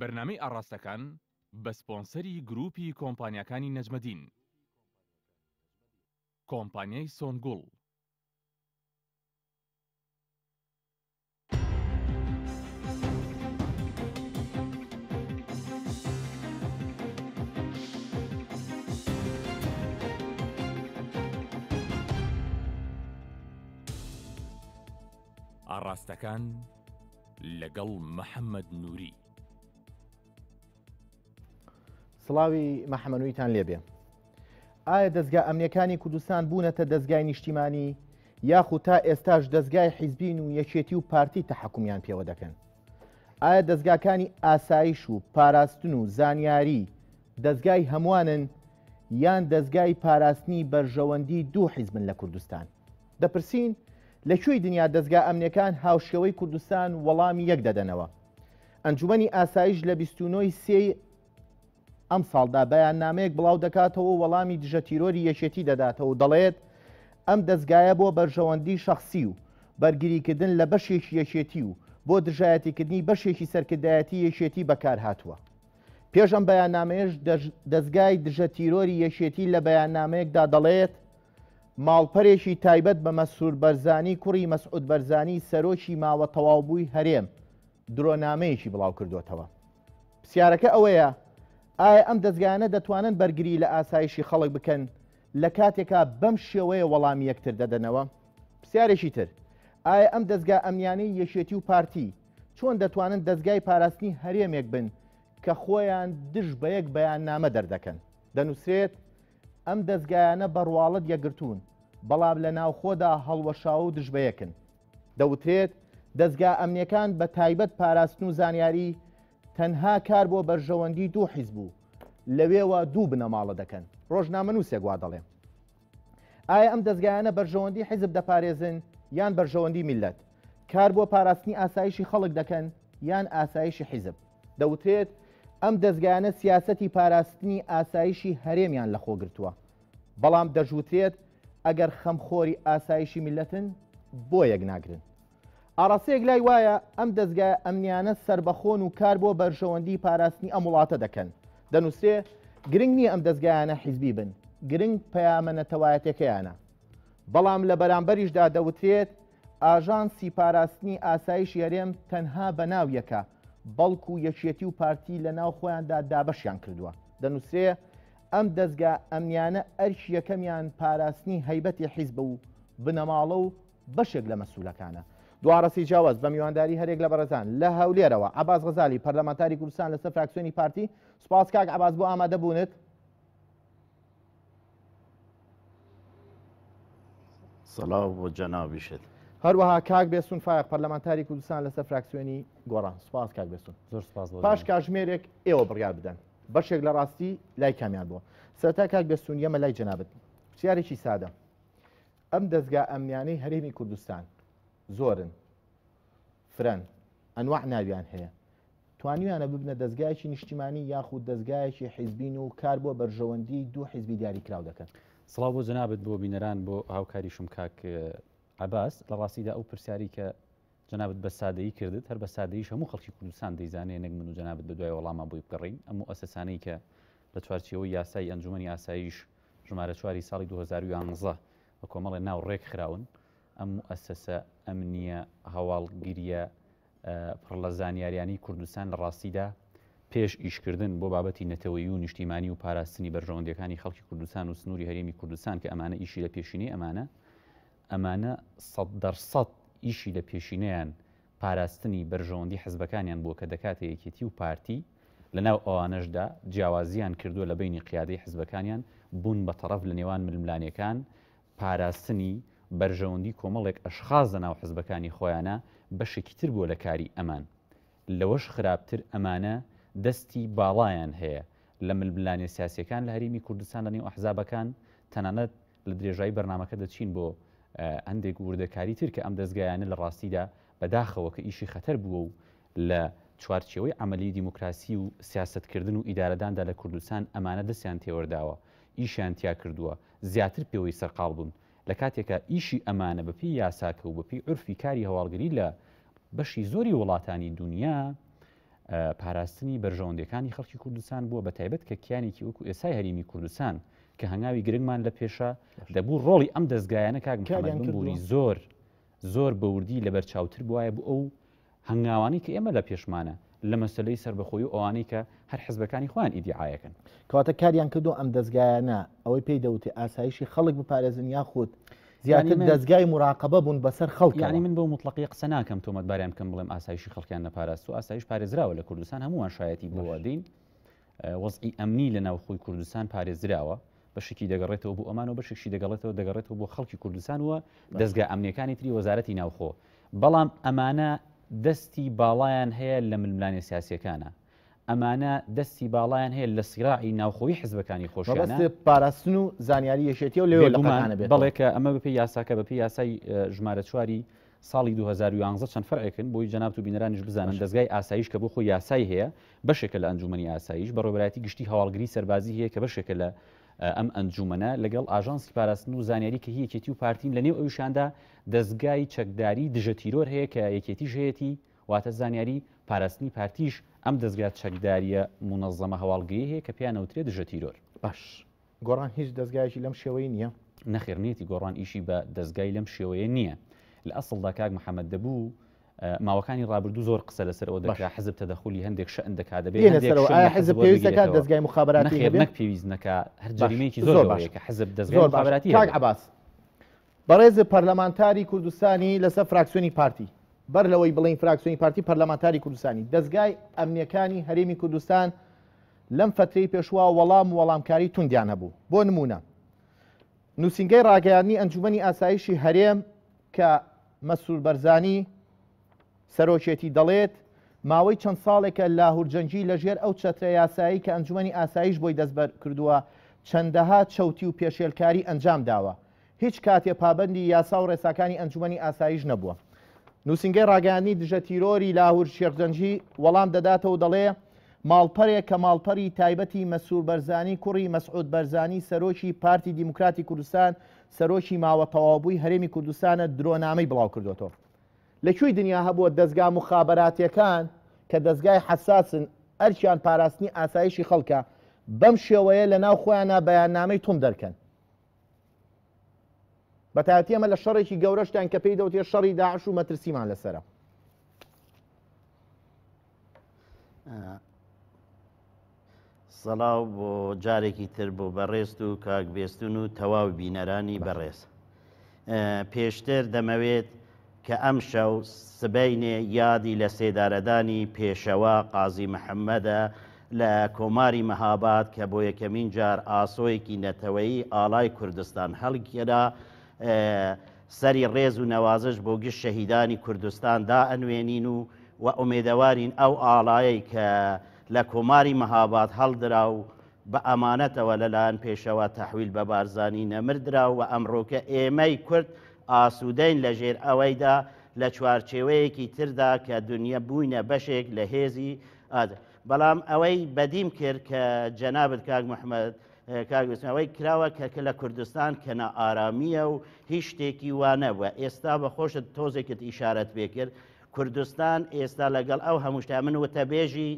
بەرنمەی ئاڕاستەکان بە سپۆنسەری گروپی کۆمپانیەکانی نەجمەدین کۆمپانیای سۆنگوڵ ئاڕاستەکان لەگەڵ محەممەد نووری سڵاوی مەحەمەنوویتان لێبێ ئایا دەستگا ئەمنیەکانی کوردستان بوونەتە دەستگای نیشتیمانی یاخود تا ئێستاش دەستگای حیزبین و یەکێتی و پارتی تەحکومیان پێوە دەکەن ئایا دەستگاکانی ئاسایش و پاراستن و زانیاری دەستگای هەمووانن یان دەستگای پاراستنی بەرژەوەندی دوو حیزبن لە کوردستان دەپرسین لەکوێی دنیا دەستگا ئەمنیەکان هاوشەوەی کوردستان وەڵامی یەک دەدەنەوە ئەنجومی ئاسایش لە 29 سی ئەم ساڵدا بەیان نامەیەک بڵاو دەکاتەوە وەڵامی دژە تیرۆری یەکێتی دەداتەوە دەڵێت ئەم دەستگایە بۆ بەرژەوەندی شخصی و بەرگریکردن لە بەشێکی یەکێتی و بۆ دژایەتیکردنی بەشێکی سەرکردایەتی یەکێتی بەکار هاتووە. پێشم بەیانامەیەش دەستگای دژە تیرۆری یەشێتی لە بەیانامەیەکدا دەڵێت ماڵپەرێکی تایبەت بە مەسوور بەرزانی کوڕی مەسعود بەرزانی سەرۆکی ماوە تەواوبووی هەرێم درۆنامەیەکی بڵاو کردوتەوە. پرسیارەکە ئەوەیە ئایا ئەم دەستگانە دەتوانن بەرگری لە ئاسایشی خەڵک بکەن لە کاتێکا بەم شێوەیە وەڵامی یەکتر دەدەنەوە پرسیارێکی تر ئایا ئەم دەستگا ئەمیانەی یەشێتی و پارتی چۆن دەتوانن دەستگای پاراستنی هەرێمێک بن کە خۆیان دژ بە یەک بەیان نامە دەردەکەن دەنووسێت ئەم دەستگایانە بەڕواڵت یەگرتوون بەڵام لە ناوخۆدا هەڵوەشا و دژبەیەکن دەوترێت دەستگا ئەمنیەکان بە تایبەت پاراستن و زانیاری تەنها کار بۆ بەرژەوەندی دوو حیز بوو لەوێوە دوو بنەماڵە دەکەن ڕۆژنامە نووسێک وا دەڵێ ئایا ئەم دەستگایانە بەرژەوەندی حیزب دەپارێزن یان بەرژەوەندی میلەت کار بۆ پاراستنی ئاسایشی خەڵک دەکەن یان ئاسایشی حیزب دەوترێت ئەم دەستگانە سیاسەتی پاراستنی ئاسایشی هەرێمیان لەخۆ گرتووە بەڵام دەژوترێت ئەگەر خەمخۆری ئاسایشی میلەتن بۆ یەک ناگرن ئاراسەیەک لای وایە ئەم دەستگای ئەمنیانە سربەخۆن و کار بۆ بەرژەوەندی پاراستنی ئەم وڵاتە دەکەن دەنووسێ گرنگ نییە ئەم دەستگایانە حیزبی بن گرنگ پەیامەنەتەوایەتەکەیانە بەڵام لە بەرامبەریشدا دەوترێت ئاژانسی پاراستنی ئاسایش یاێم تەنها بەناویەکە بەڵکو یەکێتی و پارتی لە ناو خۆیاندا دابەشیان کردووە دەنووسێ ئەم دەستگا ئەمنیانە ئەرش یەکەمیان پاراستنی هەیبەتی حیزبە و بنەماڵە و بەشێک لە مەسوولەکانە دوارەسی جیاواز بە میوانداری هەرێک لە بەرەزان لە هەولێرەوە عباز غزالی پەرلەمانتاری کوردستان لەسەر فراکسیۆنی پارتی سپاس کاک عباز بۆ ئامادە بوونت سەلااو بۆ جەناویشت هەروەها کاک بێسون فایق پەرلەمانتاری کوردستان لەسەر فراکسیۆنی گۆڕان سپاس کاک بێسون زۆر سپاس پاش کاژمێرێک ئێوە بڕیار بدەن بەشێک لە ڕاستی لای کامیان بووە سەرتا کاک بێسون یەمە لای جەنابەت پرسیارێکی سادە ئەم دەستگا ئەمنیانەی هەرێمی کوردستان زۆرن فرەن ئەنواع ناویان هەیە توانیانە ببنە دەستگایکی نیشتیمانی یاخود دەستگایکی حیزبین و کار بۆ بەرژەوەندی دوو حیزبی دیاریکرااو دەکەن سڵاو بۆ جنابێت بۆ بینەران بۆ هاوکاری شمکاک عباس لە ڕاستیدا ئەو پرسیاری کە جنابەت بە سادەیی کردت هەر بە سادەیش هەموو خەڵکی کوردستان دەیزانێ نەک من و جنابەت بە دوای وەڵامە بۆی بگەڕین ئەموو ئەسەسانەی کە لە چوارچەوەی یاسای ئەنجومی یاساییش ژمارە چواری ساڵی 2011 بە کۆمەڵی ناو ڕێک خراون ئەم ئەسەسە ئەمنیە هەواڵگیریە پڕ لە زانیاریانی کوردستان لە ڕاستیدا پێش ئیشکردن بۆ بابەتی نەتەوەی و نیشتیمانی و پاراستنی بەرژەوەندەکانی خەڵکی کوردستان و سنووری هەرێمی کوردستان کە ئەمانە ئیشی لە پێشینی ئەمانە ئەمانە دەرسەد ئیشی لە پێشینەیان پاراستنی بەرژەوەندی حزبەکانیان بووە کە دەکاتە یەکێتی و پارتی لەناو ئەوانەشدا جیاوازیان کردووە لە بینی قیادەی حزبەکانیان بوون بە تەرەف لە نێوان ململانیەکان پاراستنی بەرژەوەندی کۆمەڵێک ئەشخاز لەناو حزبەکانی خۆیانە بەشێکی تر بووە لە کاری ئەمان لەوەش خراپتر ئەمانە دەستی باڵایان هەیە لە ملبلانی سیاسەکان لە هەریمی کوردستان لەنیو ئەحزابەکان تەنانەت لە درێژایی بەرنمەکە دەچین بۆ هەندێک وردەکاری تر کە ئەم دەستگایانە لە ڕاستیدا بەداخەوە کە ئیشی خەتەر بووە و لە چوارچەوەی عملی دیموکراسی و سیاستکردن و ئیدارەداندا لە کوردستان ئەمانە دەستیان تێوەرداوە ئیشیان تیا کردووە زیاتر پێوەی سەرقال بوون لە کاتێکە ئیشی ئەمانە بەپی یاساکە و بەپی عرفی کاری هەواڵگری لە بەشی زۆری وڵاتانی دنیا پاراستنی بەرژەوەندەکانی خەڵکی کوردستان بووە بە تایبەت کە کیانێکی وەکو ئێسای هەریمی کوردستان کە هەنگاوی گرنگمان لە پێشە دەبوو ڕۆڵی ئەم دەستگایانە کاکبووری زۆر زۆر بەوردی لە بەرچاوتر بواە بوو ئەو هەنگاوانی کە ئێمە لە پێشمانە لە مەسلەی سربەخۆی و ئەوانەی کە هەر حزبەکانی خوان ئیدعاەکەن کەواتە کاریان کردو ئەم دەستگایانە ئەوەی پێی دەوتی ئاسایشی خەڵک بپارێزن یاخود زیاتر دەستگای مراقبە بوون بەسەر خەڵک ینی من بۆ مطلقی قسە ناکەم تۆمەت باریان کەم بڵێم ئاسایشی خەڵکیان نەپاراست و ئاسایش پارێزراوە لە کوردستان هەمووان شایەتی بۆوادین وەزئی ئەمنی لە ناوخۆی کوردستان پارێزراوە بەشکی دەگەڕێتەوە بۆ ئەمان و بەشێکشی دەگەڵێتەوە دەگەڕێتەوە بۆ خەڵکی کوردستان وە دەستگا ئەمنیەکانی تری وەزارەتی ناوخۆ بەڵام ئەمانە دەستی باڵیان هەیە لە ململانی سیاسەکانە ئەمانە دەستی باڵیان هەیە لە سیراعی ناوخۆی حزبەکانی خۆشیانە پاراستن و زانیاری یەشێتی و لێ بڵێکە ئەمە بەپی یاساکە بەپی یاسای ژمارە چواری ساڵی 2011 چەند فەرێکن بۆی جناب و بینەرانیش بزانن دەستگای ئاساییش کە بۆ خۆی یاسای هەیە بەشێکە لە ئەنجومی ئاساییش بەڕۆبراتی گشتی هەواڵگری سەربازی هەیە کە بەشێکە لە ئەم ئەنجومەنە لەگەڵ ئاژانسی پاراستن و زانیاری کە هیەکێتی و پارتین لە نێو ئەوشاندا دەستگای چەکداری دژە تیرۆر هەیە کە یەکێتی ژەیەتی واتە زانیاری پاراستنی پارتیش ئەم دەستگات چەکداریە منەظەمە هەواڵگەی هەیە کە پیانەوترێت دژە تیرۆر باش گۆڕان هیچ دەستگایشی لەم شێوەی نییە نەخێرنێتی گۆڕان ئیشی بە دەستگای لەم شێوەیە نییە لە ئەسڵدا کاک محەممەد دەبوو ماوەکانی ڕابردوو زۆر قسە لەسەرەوە دەکرا حزب تەدەخلی هەندێک شەن دەکات دەبێت حزب پێویستەکە دەستگای مخابراتی نەک پێویست نەکە هەر جریمێکی زۆر باشکە حزب دەستگای مخابراتی عباس بەڕێز پەرلەمانتاری کوردستانی لەسەر فراکسیۆنی پارتی بەر لەوەی بڵین فراکسیۆنی پارتی پەرلەمانتاری کوردستانی دەستگای ئەمنیەکانی هەرێمی کوردستان لەم فترەی پێشوا وەڵام وەڵامکاری توندیان هەبوو بۆ نمونە نووسنگەی ڕاگەیانی ئەنجومی ئاسایشی هەرێم کە مەسوول بەرزانی سەرۆکێتی دەڵێت ماوەی چەند ساڵێکە لاهورجەنجی لەژێر ئەو چەترە یاسایی کە ئەنجومی ئاسایش بۆی دەستبەر کردووە چەندەها چەوتی و پێشێلکاری ئەنجام داوە هیچ کاتێ پابندی یاسا و ڕێساکانی ئەنجومی ئاسایش نەبووە نووسنگی ڕاگەانی دژە تیرۆری لاهور شێرجەنجی وەڵام دەداتەوە دەڵێ ماڵپەرێک کە ماڵپەری تایبەتی مەسوور بەرزانی کوڕی مەسعود بەرزانی سەرۆکی پارتی دیموکراتی کوردستان سەرۆکی ماوە تەوابووی هەرێمی کوردستانە درۆنامەی بڵاو کردوەوە لەکوێی دنیا هەبووە دەستگا مخابراتیەکان کە دەستگای حساسن ئەرچیان پاراستنی ئاسایشی خەڵکە بەم شێوەیە لە ناو خۆیانە بەیاننامەی توم دەرکەن بەتاەتی ئەمە لە شەڕێکی گەورەشتیان کە پێی دەوتێ شەڕی داعش و مەترسیمان لەسرە سەڵاو بۆ جارێکی تر بۆ بەڕێست و کاکبێستون و تەواو بینەرانی بەڕێز پێشتر دەمەوێت کە ئەم شەو سبینێ یادی لە سێدارەدانی پێشەوە قازی محەممەدە لە کۆماری مەهاباد کە بۆ یەکەمین جار ئاسۆیەکی نەتەوەی ئالای کوردستان هەڵگێدا سەری ڕێز و نەوازش بۆ گشت شەهیدانی کوردستاندا ئەنوێنین و و ئومێدەوارین ئەو ئالایی کە لە کۆماری مەهاباد هەڵدرا و بە ئەمانەتەوە لەلایەن پێشەوە تەحویل بە بارزانانی نەمردرا و ئەمڕۆکە ئێمەی کورد ئاسوودەین لەژێر ئەوەیدا لە چوارچێوەیەکی تردا کە دنیا بووینە بەشێک لە هێزی ئاد. بەڵام ئەوەی بەدیم کرد کە جەنابەت کاک مححمد کاگوستنەوەی کراوە کەکە لە کوردستان کەنا ئارامیە و هیچ شتێکی وانەبووە ئێستا بەخۆشت تۆزێکت ئیشارەت بێ کرد کوردستان ئێستا لەگەڵ ئەو هەمووشتا من وتە بێژی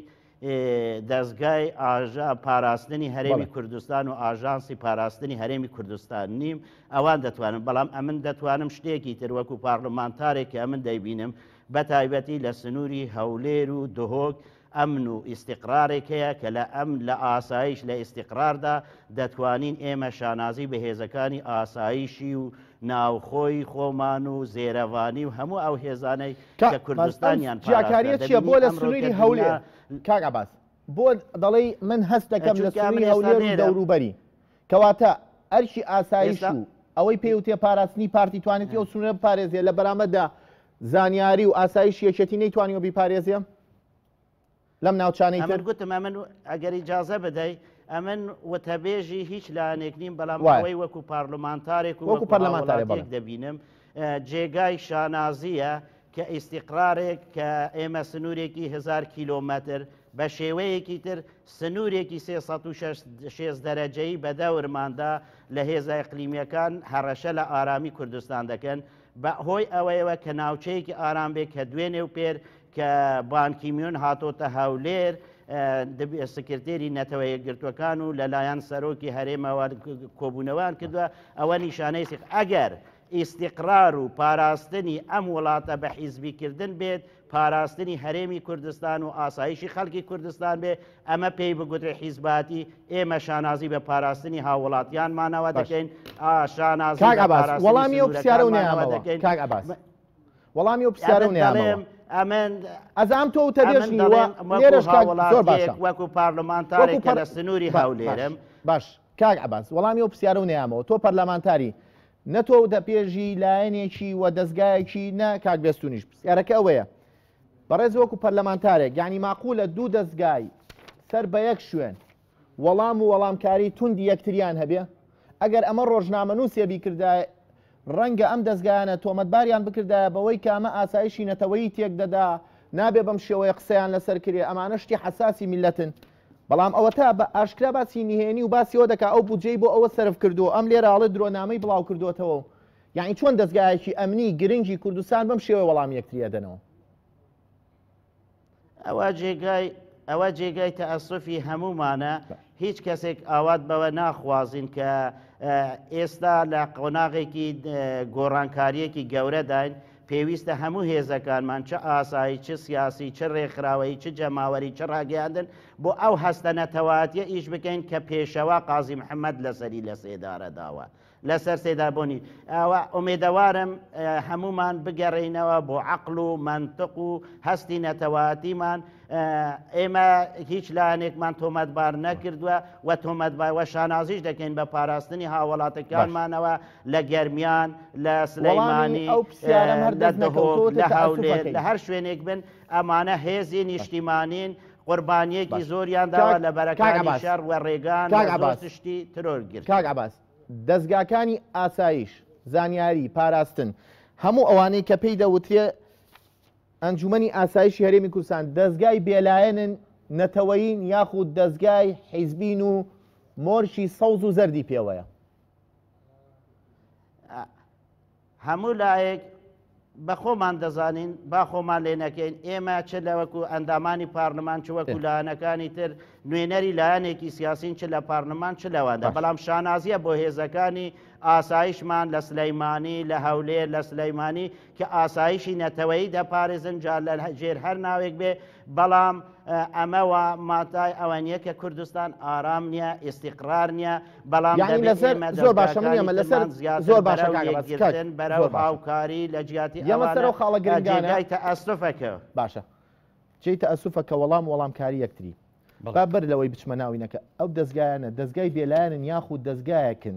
دەستگای ئاژا پاراستنی هەرێمی کوردستان و ئاژانسی پاراستنی هەرێمی کوردستان نیم ئەوان دەتوانم بەڵام ئەمن دەتوانم شتێکی تروەکو پارلمانتارێکی ئەمن دەیبینم بە تایبەتی لە سنووری هەولێر و دهۆک ئەمن و ئیسیقرارێکەیە کە لە ئەم لە ئاسایش لە ئیسیقراردا دەتوانین ئێمە شانازی بەهێزەکانی ئاساییشی و ناوخۆی خۆمان و زێرەوانی و هەموو ئەو هێزانەی کە کوردستانیان جیاکاریە چیە بۆ لە سنووری هەولێ کاگاباس بۆ دەڵی من هەست دەکەم لە سنووری هەولێ دەوروبەری کەواتە ئەرشی ئاسایش و ئەوەی پێ و تێ پاراستنی پارتی توانێتی ئەو سنوورە پارێزیە لە بەرامەدا زانیاری و ئاسایش یەکەتی نەیتوانیەوە بیپارێزیە لەم ناوچانەی گوتم من ئەگەری جاازە بدەیت ئەمن وتەبێژی هیچ لایەنێک نیم بەڵامەوەی وەکو پارلمانتارێک و وەکو پەرلەمانتارێک دەبینم جێگای شانازیە کە ئیسیقرارێک کە ئێمە سنوورێکی هزار کیلومتر بە شێوەیەکی تر سنوورێکی 16 دەرەجەی بەدەورماندا لە هێزای قلیمیەکان هەڕەشە لە ئارامی کوردستان دەکەن بە هۆی ئەوەیەوە کە ناوچەیەکی ئارام بێ کە دوێنێ و پێر کە بانکیمیون هاتۆتە هەولێر سکرێری نەتەوەیە گرتوەکان و لەلایەن سەرۆکی هەرێمەوە کۆبوونەوان کردووە ئەوە نیشانەی سیخ ئەگەر ئیسیقرار و پاراستنی ئەم وڵاتە بە حیزبیکردن بێت پاراستنی هەرێمی کوردستان و ئاسایشی خەڵکی کوردستان بێ ئەمە پێی بگوترێ حیزباتی ئێمە شانازی بە پاراستنی هاوڵاتیان مانەوە دەکەین شانازی وەڵامی و پرسیارە و نیامەوە دەکەین وەڵامی و پرسیارە و نیامەوە ئەزام تۆ تەێژوەکو پارلمانتاری کە لە سنووری هاولێرم باش کاک عباس وەڵامی و پرسیارە و نیامەوە تۆ پەرلەمانتاری نەتۆ دەپێژی لایەنێکی و دەستگایەکی نە کاک بێستونیش پرسیارەکە ئەوەیە بەڕێز وەکو پەرلەمانتارێک یعنی ماقول لە دوو دەستگای سەر بە یەک شوێن وەڵام و وەڵامکاری توندی یەکتریان هەبێ ئەگەر ئەمە ڕۆژنامە نووسێبی کردای ڕەنگە ئەم دەستگایانە تۆمەتباریان بکردایە بەوەی کامە ئاسایشی نەتەوەی تێک دەدا نابێ بەم شێوەیە قسەیان لەسەر کرێ ئەمانە شتی حساسی میلەتن بەڵام ئەوە تا بە ئاشکرا باسی نهێنی و باسیەوە دەکا ئەو بودجێ بۆ ئەوە سرف کردو ئەم لێراڵە درۆنامەی بڵاو کردوتەوە یعنی چۆن دەستگایەکی ئەمنی گرنگی کوردستان بەم شێوە وەڵام یەکتریە دەنەوە ئەوە جێگای ئەوە جێگای تەئەسفی هەمومانە هیچ کەسێک ئاوات بەوە ناخوازین کە ئێستا لە قۆناغێکی گۆڕانکاریەکی گەورەداین پێویستە هەموو هێزەکانمان چه ئاسایی چه سیاسی چه ڕێکخراوەی چه جەماوەری چه ڕاگەاندن بۆ ئەو هەستە نەتەواتیە ئیش بکەین کە پێشەوە قازی محەممەد لەسەری لە سێدارە داوە. لەسەر سێدابوونی ئەوە ئومێدەوارم هەمومان بگەڕینەوە بۆ عقل و منطق و هەستی نەتەواتیمان ئێمە هیچ لایەنێکمان تۆمەتبار نەکردووە و تۆمەتبایوە شانازیش دەکەین بە پاراستنی هاوڵاتەکانمانەوە لە گەرمیان لە سلەیمانی لە هەولێر لە هەر شوێنێک بن ئەمانە هێزی نیشتیمانین. قوربانیەکی زۆریان داوا لە بەرەکانی شەر وە ڕێگان تشتی ترۆرگیر کاک عباس دەستگاکانی ئاسایش زانیاری پاراستن هەموو ئەوانەی کە پێی دەوترێ ئەنجومی ئاسایشی هەرێمی کوردستان دەستگای بێلایەنن نەتەوەین یاخود دەستگای حیزبین و مۆرشی سەوز و زەردی پێوەیە هەموو لایەک بە خۆمان دەزانین با خۆمان لێنەکەین ئێمە چ لەوەکو ئەندامانی پارلمان چ وەکو لایەنەکانی تر نوێنەری لایەنێکی سیاسین چ لە پارلمان چ لەوەدا بەڵام شانازیە بۆ هێزەکانی ئاسایشمان لە سلەیمانی لە هەولێر لە سلەیمانی کە ئاسایشی نەتەوەی دەپارێزن جار لە ژێر هەر ناوێک بێ بەڵام ئەمەوە ماتای ئەوانەیە کە کوردستان ئارام نییە ئێستیقرار نییە بەڵام زۆر باشمە لەسەر زۆر باشن بەرەو باوکاری لە جیاتی ئەمەسەرەوە خاڵە گرنگانای تەئسفەکە باشە چی تەئسوفەکە وەڵام وەڵامکاری یەکتری با بەر لەوەی بچمە ناوینەکە ئەو دەستگایانە دەستگای بێلایەن یاخود دەستگایەکن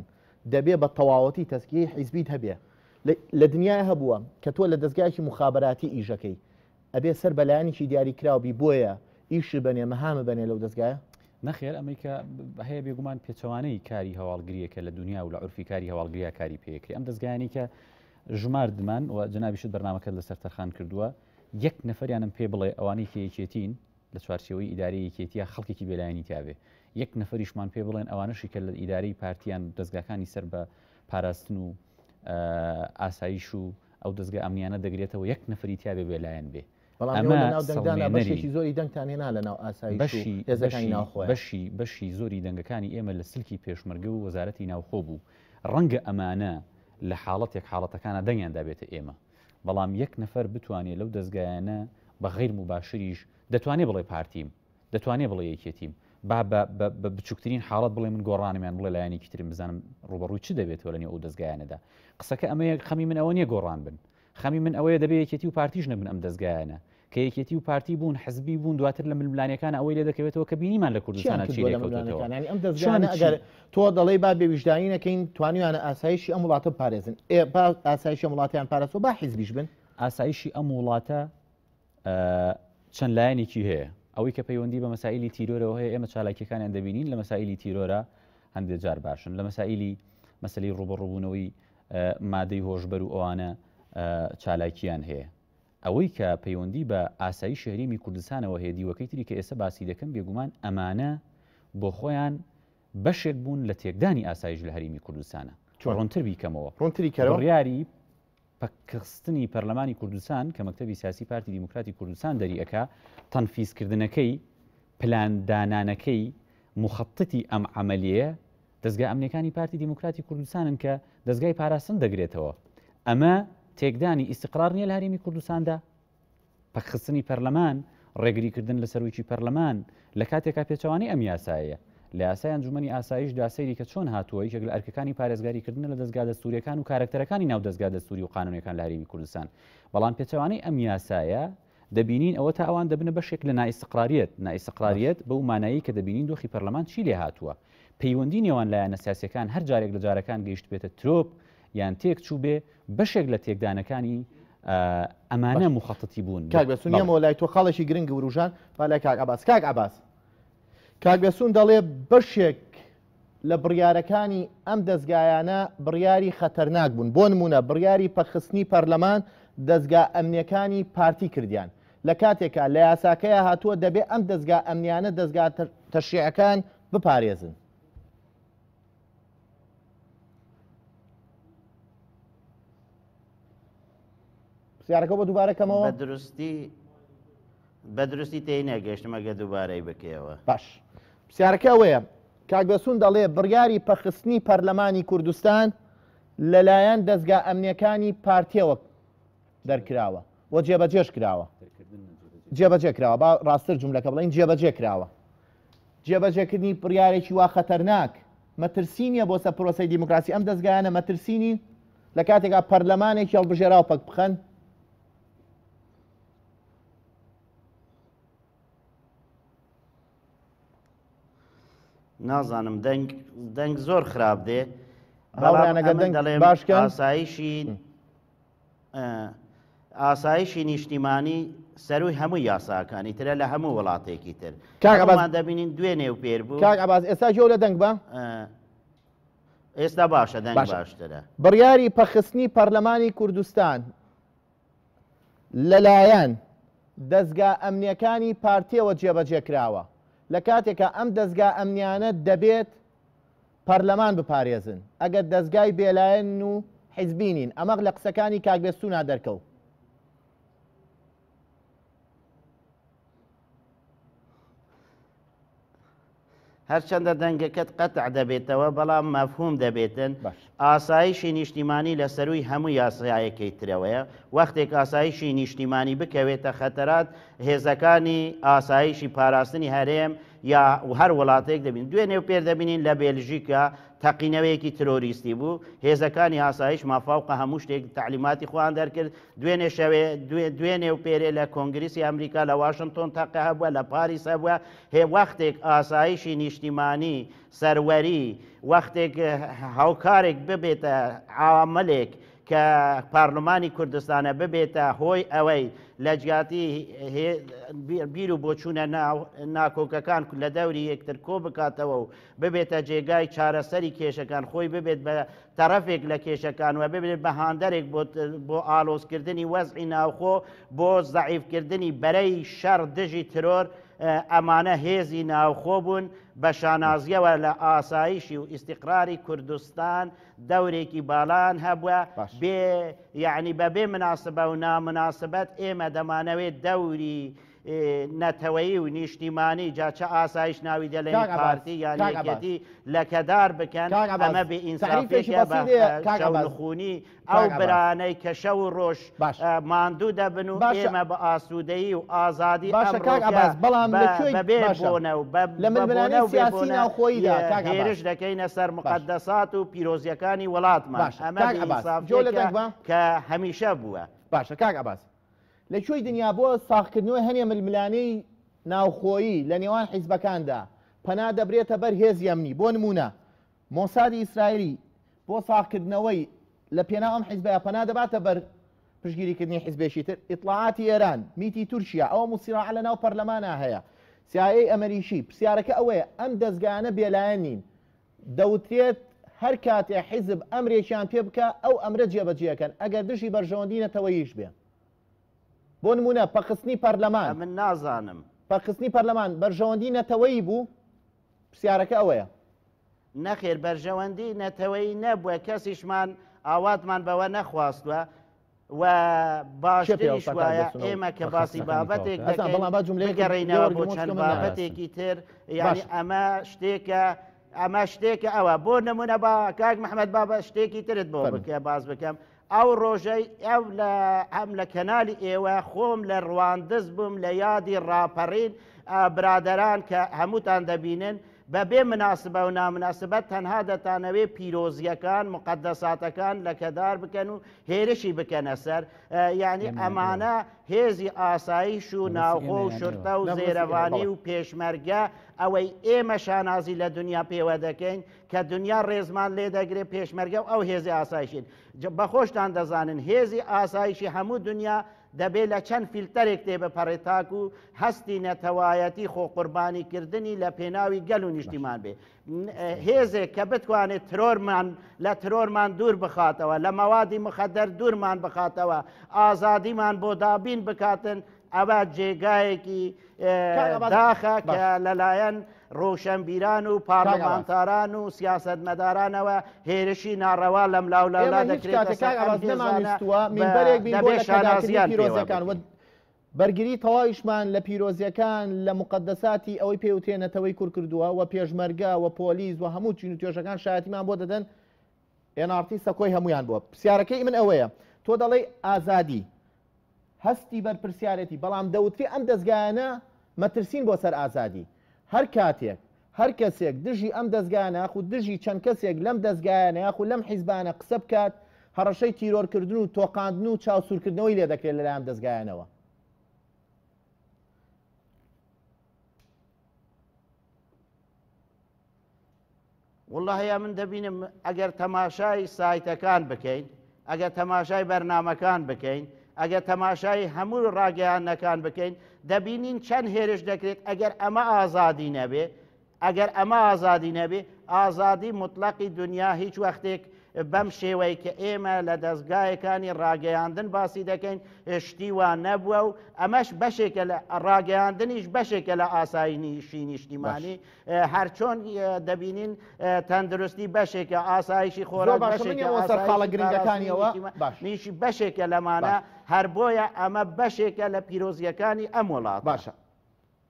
دەبێ بە تەواوەتی تەسکی حیزبیت هەبێ لە دنیای هەبووە کە تۆ لە دەستگایکی مخابراتی ئیژەکەی ئەبێ سەر بەلایانیی دیاریکراوبی بۆیە ئیش بنێ مەهامە بنێ لەو دەستگایە نەخێر ئەمریکا هەیە بێگومان پێچوانەی کاری هەواڵگریەکە لە دنیا و لە عرفی کاری هەواڵگریا کاری پێکری ئەم دەستگایانی کە ژماردمان و جنابیشت بەرنمەکە لە سەرتەخان کردووە یەک نەفریانم پێ بڵێ ئەوانەی کێکێتین لە چوارچەوەی ئیداری یەکێتیە خەڵکێکی بێلایانی تیاوێ یەک نەفریشمان پێ بڵێن ئەوانەشی کە لە ئیداری پارتیان دەستگاکانی سەر بە پاراستن و ئاسایش و ئەو دەستگای ئەمنیانە دەگرێتەوە یەک نەفری تیاێ بێلایەن بێ بەڵامشی زۆری دەنگتان هێنا لە ناو ئاسایی بەشی بەشی زۆری دەنگەکانی ئێمە لە سلکی پێشمەرگە و وەزارەتی ناوخۆ بوو ڕەنگە ئەمانە لە حاڵەتێک حاڵەتەکانە دەنگیان دەبێتە ئێمە بەڵام یەک نەفەر بتوانێت لەو دەستگایانە بە غیر مباشریش دەتوانێت بڵێ پارتیم دەتوانێت بڵێ یەکێتیم با بە بچووکترین حاڵت بڵێ من گۆڕانیان بڵێ لایەنێکی ترم بزانم ڕوبەڕووی چی دەبێتەوە لەنی ئەو دەستگایانەدا قسەکە ئەمە خەمی من ئەوە نیە گۆڕان بن خەمی من ئەوەیە دەبێت یەکێتی و پارتیش نەبن ئەم دەستگایانە کە یەکێتی و پارتی بوون حزبی بوون دواتر لە ململانەکان ئەوەی لێ دەکەوێتەوە کە بینیمان لە کوردستانە ئەم تۆ دەڵی با بێویژدانی نەکەین توانیانە ئاسایشی ئەم وڵاتە پارێزن ئاسایشی وڵاتیان پارێزەوە با حیزبیش بن ئاسایشی ئەم وڵاتە چەند لایەنێکی هەیە ئەوەی کە پەیوەندی بە مەسائللی تیرۆرەوە هەیە ئێمە چالاکیەکانیان دەبینین لە مەسائللی تیرۆرە هەندێک جار باشن لە مەسائللی مەسلی ڕوبڕوبوونەوەی مادەی هۆشبەر و ئەوانە چالاکیان هەیە ئەوەی کە پەیوەندی بە ئاسایی شەریمی کوردستانەوە هەیە دیوەکەی تری کە ئێستا باسی دەکەم بێگومان ئەمانە بۆ خۆیان بەشێک بوون لە تێکدانی ئاسایش لە هەریمی کوردستانە چۆڕۆنتر بیکەمەوە ڕۆنتری کەڕیاری پەکستنی پەرلەمانی کوردستان کە مەکتتەبی سیاسی پارتی دیموکراتی کوردستان دەریەکە تەنفیسکردنەکەی پلاندانانەکەی مخەتتی ئەم عملیە دەستگای ئەمنیەکانی پارتی دیموکراتی کوردستانن کە دەستگای پاراستن دەگرێتەوە ئەمە تێکدانی ئیسقرار نیە لە هەرمی کوردستاندا پەخستنی پەرلەمان ڕێگریکردن لە سەرروکی پەرلەمان لە کاتێکا پێچوانی ئەم یاسایە لە یاسای ئەنجومی ئاسایش داسەیری کە چۆن هاتووە یەک لە ئەرکەکانی پارێزگاریکردن لە دەستگا دەستوریەکان و کارکتەرەکانی ناو دەستگا دەستوری و قانونەکان لە هەرمی کوردستان بەڵام پێچوانەی ئەم یاسایە دەبینین ئەوە تا ئەوان دەبنە بەشێک لە نائیسقراریەت نائیسقراریەت بەو مانایی کە دەبینین دۆخی پەرلەمان چی لێ هاتووە پەیوەندی نێوان لایەنە سیاسەکان هەر جارێک لە جارەکان گەیشت بێتە ترۆپ یان تێک چوو بێ بەشێک لە تێکدانەکانی ئەمانە مخەتی بوون کاکبسونیەوە لای تۆ خاڵێکی گرنگ وروژان با لای کاک عباس کاک عباس کاکبسون دەڵێ بەشێک لە بڕیارەکانی ئەم دەستگایانە بڕیاری خەتەرناک بوون بۆ نمونە بڕیاری پەخستنی پەرلەمان دەستگا ئەمنیەکانی پارتی کردیان لە کاتێکا لە یاساکەیە هاتووە دەبێت ئەم دەستگا ئەمنیانە دەستگا تەشیعەکان بپارێزن پرسیارەکە بە دووبارەکەمەوە درستی بە درستی تی نەگەشتمەگە دووبارەی بکەوە باش پرسیارەکە ئەوەیە کاگبەسون دەڵێ بڕیاری پەخستنی پەرلەمانی کوردستان لەلایەن دەستگا ئەمنیەکانی پارتیەوە دەرکراوە وە جێبەجێش کراوە جێبەجێ کراوە با ڕاستتر جملەکە بڵین جێبەجێ کراوە جێبەجێکردنی پرارێکی وا خەتەرناک مەترسینیە بۆ سە پرۆسی دیموکراسی ئەم دەستگایانە مەترسینی لە کاتێکا پەرلەمانێکی هەڵبژێرا و پەک بخەن نازانم دەنگ زۆر خراپ دێ باشکە ئاساییشی ئاساییشی نیشتیمانی سەروی هەموو یاساکانی ترە لە هەموو وڵاتێکی تر کاکمان دەبینین دوێنێ و پێر بوو کاکباز ئێستا جۆ لە دەنگ بە ئێستا باشە دەنگ باشترە بڕیاری پەخستنی پەرلەمانی کوردستان لەلایەن دەستگا ئەمنیەکانی پارتیەوە جێبەجێکراوە لە کاتێکە ئەم دەستگا ئەمنیانە دەبێت پەرلەمان بپارێزن ئەگەر دەستگای بێلایەن و حیزبینین ئەمەق لە قسەکانی کاگبێستونا دەرکەوت هەرچەندە دەنگەکەت قەتع دەبێتەوە بەڵام مەفهوم دەبێتن ئاسایشی نیشتیمانی لە سەروی هەموو یاسایەکەی ترەوەیە وەختێک ئاسایشی نیشتیمانی بکەوێتە خەتەرات هێزەکانی ئاسایشی پاراستنی هەرێم یا هەر وڵاتێک دەبین دوێنێ و پێر دەبینین لە بێلژیکە تەقینەوەیەکی تۆریستی بوو هێزەکانی ئاسایش مافاوقە هەموو شتێک تعلیماتی خۆیان دەرکرد دوێنێ شەوێ دوێنێ و پێرێ لە کۆنگریسی ئەمریکا لە واشنگتۆن تەقە بووە لە پاریس بووە هێ وەختێک ئاسایشی نیشتیمانی سەروەری وەختێک هاوکارێک ببێتە عاملێک کە پارلمانی کوردستانە ببێتە هۆی ئەوەی لە جیاتی بیر و بۆچوونە ناکۆکەکان لە دەوری یەکتر کۆ بکاتەوە و ببێتە جێگای چارەسەری کێشەکان خۆی ببێت بە تەرەفێک لە کێشەکان و ببێت بە هاندەرێک بۆ ئالۆزکردنی وەزعی ناوخۆ بۆ زعیفکردنی بەرەی شەر دژی ترۆر ئەمانە هێزی ناوخۆ بوون بە شانازیەوە لە ئاساییشی و ئیسیقراری کوردستان دەورێکی باان هەبووە بێ یعنی بەبێ مناسبە و نامناسبەت ئێمە دەمانەوێت دەوری. نەتەوەی و نیشتیمانی جاچە ئاسایش ناوی دەڵێن پارتی یانەتی لەکەدار بکەن ئەمە بئینسانخونی ئەو برانەی کە شە و ڕۆژ ماندوو دەبن و باشمە بە ئاسوودەیی و ئازادی بەڵام بەبێبوونە و لە منە سیاسی ناوخۆیدا هێرش دەکەینە سەر مقدەسات و پیرۆزیەکانی وڵاتمان ئەمە کە هەمیشە بووە باشە کاک عباس لەکوێی دنیا بۆ ساخکردنەوە هەنێ ململانەی ناوخۆیی لە نێوان حیزبەکاندا پەنا دەبرێتە بەر هێزیەمنی بۆ نمونە مۆسادی ئیسرائیلی بۆ ساخکردنەوەی لە پێنا ئەم حیزبە پەنا دەباتە بەر پشگیریکردنی حیزبێکی تر ئیطلاعاتی ئێران میتی تورکیا ئەوە موسیراع لە ناو پەرلەمانە هەیە سیایی ئەمریشی پرسیارەکە ئەوەیە ئەم دەستگانە بێلایەن نین دەوترێت هەر کاتێ حیزب ئەمرێکیان پێ بکە ئەو ئەمرە جێبەجیەکەن ئەگەر دشی بەرژەوەندینەتەوەیش بێن بون منا پەخستنی پەرلەمان من نازانم پەخستنی پەرلەمان بەرژەوەندی نەتەوەی بوو پرسیارەکە ئەوەیە نەخێر بەرژەوەندی نەتەوەی نەبووە کەسیشمان من بەوە نەخواستوە و باشترش وایە ئێمە کە باسی بابەتێک گەڕینەوە بۆ چەند بابتك اتر يعني اما شتيك اما شتيك ئەوە بۆ منا با محمد بابا شتيك اترد ترت بۆ بکە باز بكم ئەو ڕۆژەی ئەو لە ئەم لە کەنالی ئێوە خۆم لە ڕواندز بووم لە یادی ڕاپەڕین برادران کە هەمووتان دەبینن بە بێ مناسبە و نامناسبەت تەنها دەتانەوێ پیرۆزیەکان مقدەساتەکان لەکەدار بکەن و هێرشی بکەنە سەر ینی ئەمانە هێزی ئاساییش و ناوخۆ و شورتە و زێرەوانی و پێشمەرگە ئەوەی ئێمە شانازی لە دنیا پێوە دەکەین کە دنیا ڕێزمان لێ دەگرێت پێشمەرگە و ئەو هێزی ئاسایشین بەخۆشتان دەزانن هێزی ئاسایشی هەموو دنیا دەبێ لە چەند فیلتەرێک تێ بەپەڕێ تاک و هەستی نەتەوایەتی خۆقربانی کردنی لە پێناوی گەل و نیشتیمان بێ هێزێک کە بتوانێت ترۆرمان لە ترۆرمان دوور بخاتەوە لە مەوادی مخەدەر دوورمان بخاتەوە ئازادیمان بۆ دابین بکاتن ئەوە جێگایەکی داخە کە لەلایەن ڕۆشنبیران و پارلەمانتاران و سیاست مەدارانەوە هێرشی ناڕەوا لەم لاولالا دەکرێت بەرگری تەواویشمان لە پیرۆزیەکان لە مقدساتی ئەوەی پێوتێنەتەوەی کوور کردووە و پێشمەرگە و پۆلیس و هەموو چین و توێژەکان شایەتیمان بۆ دەدەن ئێنارتی سەکۆی هەمویان بووە پرسیارەکەی من ئەوەیە تۆ دەڵێ ئازادی هەستی بەرپسیارەتی بەڵام دەوتری ئەم دەستگانە مەترسین بۆ سەر ئازادی هەر کاتێک هەر کەسێک دژی ئەم دەستگانە خو دژی چەند کەسێک لەم دەستگایانە یاخو لەم حیزبانە قسە بکات هەڕەشەی تیرۆرکردن و تۆقااندن و چاوسورکردنەوەی لێ دەکرێت لەلایەن دەستگایانەوە والله هەیە من دەبینم ئەگەر تەماشای سایتەکان بکەین ئەگەر تەماشای بەرنمەکان بکەین ئەگە تەماشای هەموو ڕاگەیانەکان بکەین دەبینین چەند هێرش دەکرێت ئەگەر ئەمە ئازادی نەبێ ئەگەر ئەمە ئازادی نەبێ ئازادی مطلقی دنیا هیچ وەختێک بەم شێوەی کە ئێمە لە دەستگایەکانی ڕاگەیاندن باسی دەکەین شتیوان نەبووە و ئەمەش بەشێکە لە ڕاگەیاندنیش بەشێکە لە ئاسایینی شینیشتیمانی هەرچۆن دەبینین تەندروستی بەشێکە ئاسایشی خۆرە سەرقاڵە گرنگەکانیەوە نیشی بەشێکە لەمانە هەر بۆیە ئەمە بەشێکە لە پیرۆزیەکانی ئەم وڵات باشە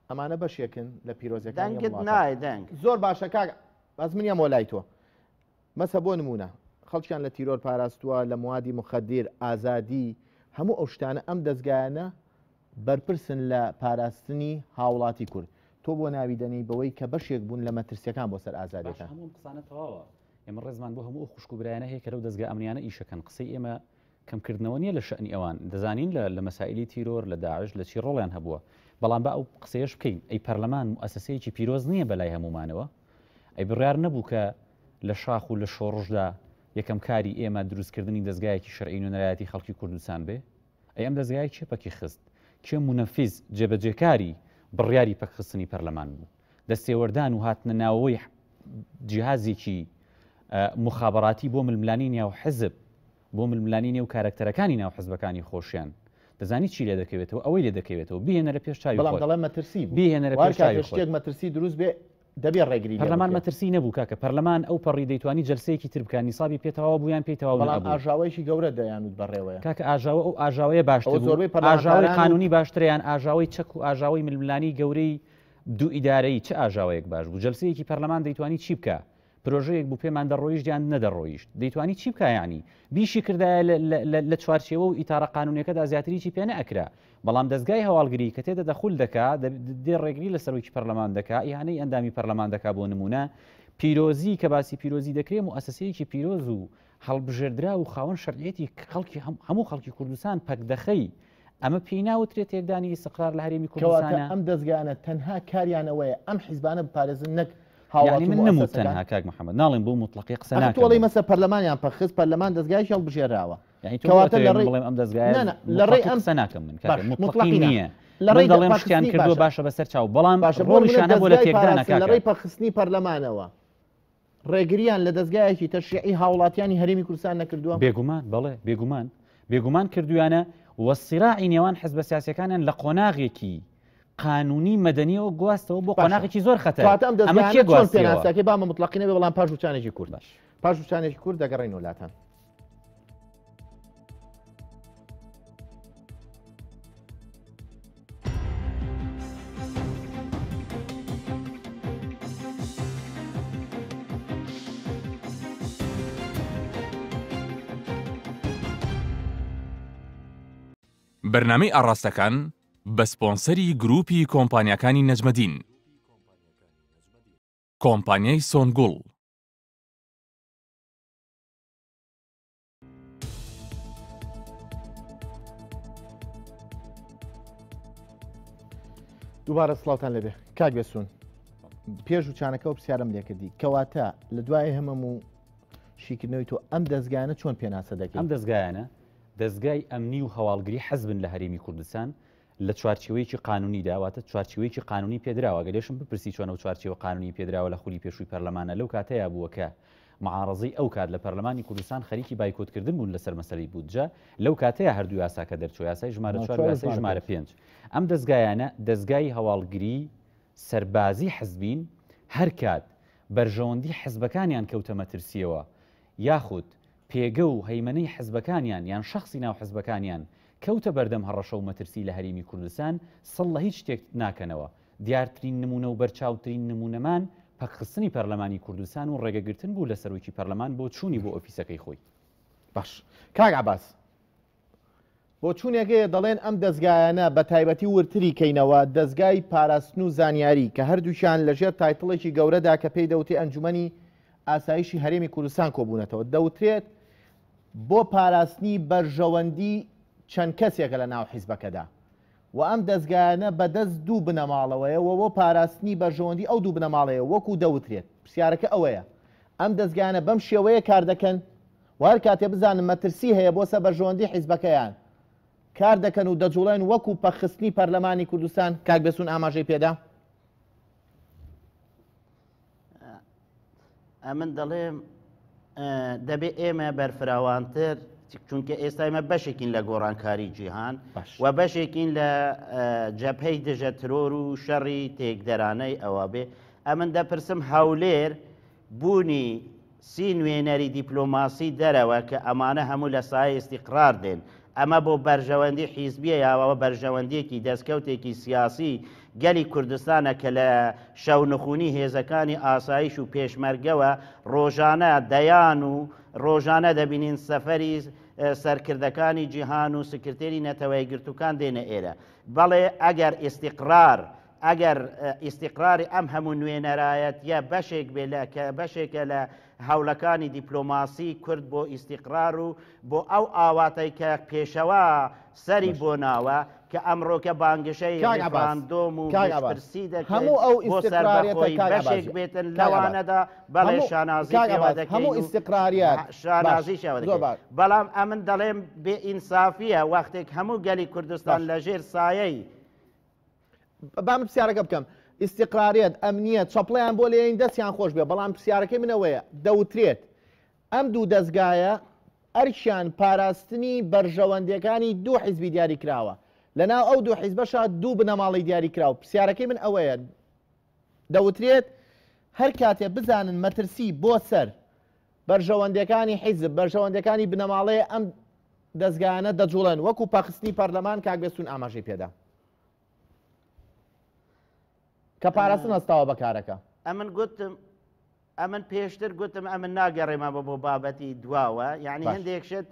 ئەمانە بەشێکن لە پیرۆزیەکان نای دەنگ زۆر باشە کاک بەزمنیە مۆلای تۆ مەسە بۆ نمونە خەڵکیان لە تیرۆر پاراستووە لە موادی مخەدیر ئازادی هەموو ئەو شتانە ئەم دەستگایانە بەرپرسن لە پاراستنی هاوڵاتی کورد تۆ بۆ ناویدەنی بەوەی کە بەشێک بوون لە مەترسیەکان بۆ سەر ئازادەکان هەموو قسانە تەواوە ئێمە ڕێزمان بۆ هەموو خوشکبرایانە هەیە کە لەو دەستگا ئەمنیانە ئیشەکەن قسەی ئێمە کەمکردنەوە نییە لە شەنی ئەوان دەزانین لە مەسائلی تیرۆر لە داعش لە چی ڕۆڵیان هەبووە بەڵام با ئەو قسەیەش بکەین ئەی پەرلەمان و ئەسەسەیەکی پیرۆز نییە بەلای هەمومانەوە ئەی بڕار نەبوو کە لە شاخ و لە شۆڕژدا یەکەم کاری ئێمە دروستکردنی دەستگایەکی شەرعین و نەرایەتی خەڵکی کوردستان بێ ئەم دەستگای چێپەکی خست کێ مونەفیز جێبەجێکاری بڕیاری پەکخستنی پەرلەمان بوو دەستێوەردان و هاتنە ناوەی جیهازێکی مخابراتی بۆ ململانی ناو حزب بۆ ململانی نێو کارکتەرەکانی ناو حزبەکانی خۆشیان دەزانی چی لێ دەکەوێتەوە ئەوەی لێ دەکەوێتەوە بهێنەرە پێش چاوی بەڵام دەڵێ مەترسی بهێنەرە پێش شتێک مەترسی دروست بێ دەبێ ڕێگری پەرلەمان مەترسی نەبوو کاکە پەرلەمان ئەو پەڕی دەیتوانی جلسەیەکی تربکانی سابی پێتەوا بوویان پێیتەوە بەڵام ئاژاوەیەکی گەورە دەیانوت بەڕێوەیە کاکە ئاژاوە ئەو ئاژاوەیە باشتر زۆربەی ئاژاوی قانونی باشتریان ئاژاوی چەک و ئاژاوی ململانی گەورەی دوو ئیدارەی چه ئاژاوەیەک باش بوو جلسەیەکی پەرلەمان دەیتوانی چی بکە پرۆژەیەک بوو پێمان دەڕۆیشتیان نەدەڕۆیشت دەیتوانی چی بکایانی بیشی کردایە لە چوارچێوە و ئیتارە قانونەکەدا زیاتری چی پێنە ئەکرا بەڵام دەستگای هەواڵگری کە تێدە دەخول دەکا دێ ڕێگری لە سەرۆکی پەرلەمان دەکا یانەی ئەندامی پەرلەمان دەکا بۆ نمونە پیرۆزی کە باسی پیرۆزی دەکرێم و ئەسەسەیەکی پیرۆز و هەڵبژێدرا و خاوەن شەرعەتی خەڵکی هەموو خەڵکی کوردستان پەکدەخەی ئەمە پێیناوترێت تێدانی سقرار لە هەرێمی کوردستانە ئەم دەستگانە تەنها کاریانەوەی ئەم حیزبانە بپارێزن نەک يعني من نموتەن هاکک محمد نالين بو مطلق برلمان تۆڵی مەسە پەرلەمانیان پەخز پەرلەمان دەستگای شڵ بژێراوە کەواتە لەڕێڵێم ئەم دەستگای لە مطلق يقسنا سەناکەم من مطلقی نییە. لەڕێڵێم شتیان کردووە باشە بەسەر چاو بەڵام باش ڕۆنیشانە بۆ لە تێکدانەکە لەڕێی پەخستنی پەرلەمانەوە. ڕێگریان لە دەستگایەکی تەشیعی هاوڵاتیانی هەرمی کوردستان نەکردووە بێگومان بەڵێ بيقومان بێگومان کردویانە وەسیراعی نێوان حز بە سیاسەکانیان لە قۆناغێکی قانونی مەدەنیەوە گواستەوە بۆ قۆناغێکی زۆر خەتەکە بامە مطلقینە بەڵام پاش وچانێکی کورد باش پاش وچانێکی کورد دەگەڕین وڵاتان. بەرنامەی ئاڕاستەکان بە سپۆنسەری گروپی کۆمپانیەکانی نەجمەدین کۆمپانیای سۆنگوڵ دووبارە سڵاوان لەبێ کاگوێسون پێش و چانەکە و پرسیارم لێکردی کەواتە لە دوای هەمەم و شیکردنەوەی تۆ ئەم دەستگانە چۆن پێناسە دەکەن ئەم دەستگایانە دەستگای ئەمنی و هەواڵگری حەزبن لە هەرێمی کوردستان لە چوارچەوەیکی قانونی داواتە چوارچەوەیکی قانونی پێدراوە گەلێشم بپرسی چۆن و چوارچەوە قانونی پێدراوە لە خولی پێشووی پەرلەمانە لەو کاتەیە بووەکە. معارضی ئەو کات لە پەرلمانی کوردستان خەریکی بایکۆتکردن بوون لەسەر مەسەری بودجە لەو کاتەیە هەردوو یاساکە دەرچۆ یاسای ژمارە چوار ژمارە پێنج ئەم دەستگایانە دەستگای هەواڵگری سربازی حزبین هەر کات بەرژەوەندی حزبەکانیان کەوتە مەترسیەوە یاخود پێگە و هەیمەەی حزبەکانیان یان شخصی ناو حزبەکانیان کەوتە بەردەم هەڕەشە و مەترسی لە هەریمی کوردستان سەڵە هیچ شتێک ناکەنەوە دیارترین نمونە و بەرچاوترین نمونەمان پەخستنی پەرلەمانی کوردستان و ڕێگەگرتن بوو لە سەرۆکی پەرلەمان بۆ چوونی بۆ ئۆفیسەکەی خۆی باش کاگ عباس بۆ چوونێکەیە دەڵێن ئەم دەستگایانە بە تایبەتی ورتری کەینەوە دەستگای پاراستن و زانیاری کە هەردووشان لەژێر تایتڵێکی گەورەدا کە پێی دەوتی ئەنجومی ئاسایشی هەرێمی کوردستان کۆبوونەتەوە دەوترێت بۆ پاراستنی بەرژەوەندی چەند کەسێکە لە ناو حیزبەکەدا و ئەم دەستگایانە بەدەست دوو بنەماڵەوەیەوەوە پاراستنی بەژۆندی ئەو دوو بنەماڵەیە وەکو دەوترێت پرسیارەکە ئەوەیە ئەم دەستگانە بەم شێوەیە کار دەکەن وار کاتێ بزانم مەترسی هەیە بۆ سە بەژۆندی حیزبەکەیان کار دەکەن و دەجوڵێن وەکو پەخستنی پەرلەمانی کوردستان کاک بسون ئاماژەی پێدا ئەمن دەڵێم دەبێت ئێمە بەرفراوانتر چونکە ئێستامە بەشێکین لە گۆڕانکاری جیهان و بەشێکین لە جەپەی دژە ترۆر و شەڕی تێکدەرانەی ئەوە بێ ئەمن دەپرسم هەولێر بوونی سی نوێنەری دیپلۆماسی دەرەوە کە ئەمانە هەموو لە سای ئێستیقرار دێن ئەمە بۆ بەرژەوەندی حیزبیە یاوەوە بەرژەوەندیەکی دەستکەوتێکی سیاسی گەلی کوردستانە کە لە شەونخونی هێزەکانی ئاسایش و پێشمەرگەوە ڕۆژانە دەیان و ڕۆژانە دەبینین سەفەری سەرکردەکانی جیهان و سکرێری نەتەوەی گرتوکان دێنە ئێرە بەڵێ ئەگەر ئیسیقرار ئەگەر ئیسیقراری ئەم هەموو نوێنەرایەت یە بەشێک بێ لە کە بەشێکە لە هەوڵەکانی دیپلۆماسی کورد بۆ ئیسیقرار و بۆ ئەو ئاواتەی کە پێشەوە سەری بۆ ناوە کە ئەمڕۆکە بانگشەیڕاندۆم و پرسی هەموو ئەو ئیسراێتێک بێتن لەوانەدا بەڵێ شانازیەوەدەکە هەموو ئیسقراریات شارازیش بەڵام ئەمن دەڵێم بێ ئینسافیە وەختێک هەموو گەلی کوردستان لە ژێر سایەی بام پرسیارەکە بکەم. استقراریت ئەمنیەت چپڵیان بۆ لێین دەستیان خۆش بێ بەڵام پرسیارەکە منەوەیە دەوترێت ئەم دوو دەستگایە ئەرشیان پاراستنی بەرژەوەندەکانی دوو حیزبی دیاری کراوە لەناو ئەو دوو حیزبەشە دوو بنەماڵی دیاریکرااو پرسیارەکەی من ئەوەیە دەوترێت هەر کاتێ بزانن مەترسی بۆ سەر بەرژەوەندەکانی حیزب بەرژەوەندەکانی بنەماڵەیە ئەم دەستگانە دەجوڵێن وەکو پاخستنی پەرلەمان کاگەستون ئاماژەی پێدا کە پارەسن ئەستاوە بەکارەکە ئەمن گوتم ئەمن پێشتر گوتم ئەمن ناگەڕێمە بە بۆ بابەتی دواوە یعنی هەندێکشت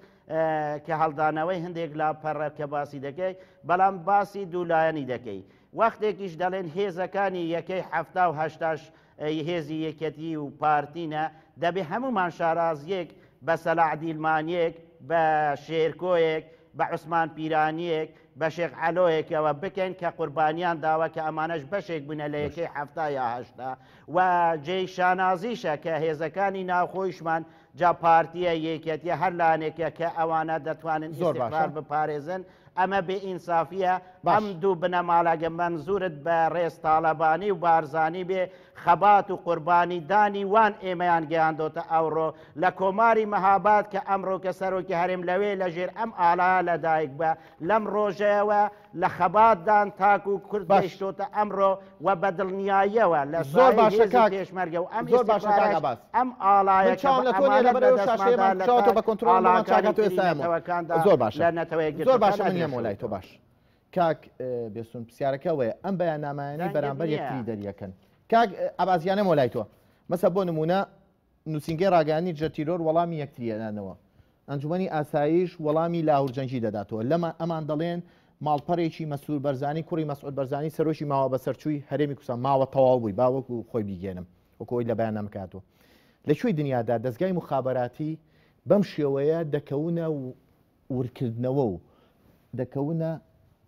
کە هەڵدانەوەی هەندێک لاپەڕە کە باسی دەکەی بەڵام باسی دوولایەنی دەکەی وەختێکیش دەڵێن هێزەکانی یەکەی هەفتا و هەشتاش هێزی یەکەتی و پارتینە دەبێ هەمومان شارازیەک بە سەلاعدیلمانیەک بە شێرکۆیەک بە عوسمان پیرانیەک بەشێک علۆیەکەوە بکەن کە قوربانیان داوە کە ئەمانەش بەشێک بوونە لە یەکەی هەفتا یاهشتا و جێی شانازیشە کە هێزەکانی ناوخۆیشمان جا پارتیە یەکەتی هەر لانێکە کە ئەوانە دەتوانن زۆر باشار بپارێزن ئەمە بێئینسافیە ئەم دوو بنەمالاگە منزورت بە ڕێستاالەبانی و بارزانی بێ خەبات و قوربانی دانی وان ئێمەیان گەیاندۆتە ئەوڕۆ لە کۆماری مەهابات کە ئەمڕۆ کە سەرۆکی هەرم لەوێ لە ژێر ئەم ئالا لەدایک بە لەم ڕۆژەوە لە خەباتدان تاک و کورد باششتۆتە ئەمڕۆ و بە دڵنیاییەوە لە زۆر باشەکە پێشمەرگە و ئەم زۆر باش ئەم ئاڵایە بە کنترۆڵەکان زۆر باش لە نەتەوەی زۆر باشە لای تۆ باش. کاک بێسون پرسیارەکە وەیە ئەم بەیان نامایانی بەرامبەر یەکتی دەریەکەن کاک ئابازیانە مۆلای تۆ مەسە بۆ نمونە نووسنگی ڕاگانی جەتیرۆر وەڵامی یەکتریەنانەوە ئەنجومی ئاساییش وەڵامی لاهورجەنجی دەداتەوە لەمە ئەمان دەڵێن ماڵپەرێکی مەسوول بەرزانی کوڕی مەسعود بەرزانی سەرۆشی ماوە بەسەرچووی هەرێمی کوسە ماوە تەواو بووی باوەکو خۆی بیگێنم وەکۆی لە بەیان نامکاتەوە لەکوێی دنیادا دەستگای مخابەتی بەم شێوەیە دەکەونە ورکردنەوە و دەکەونە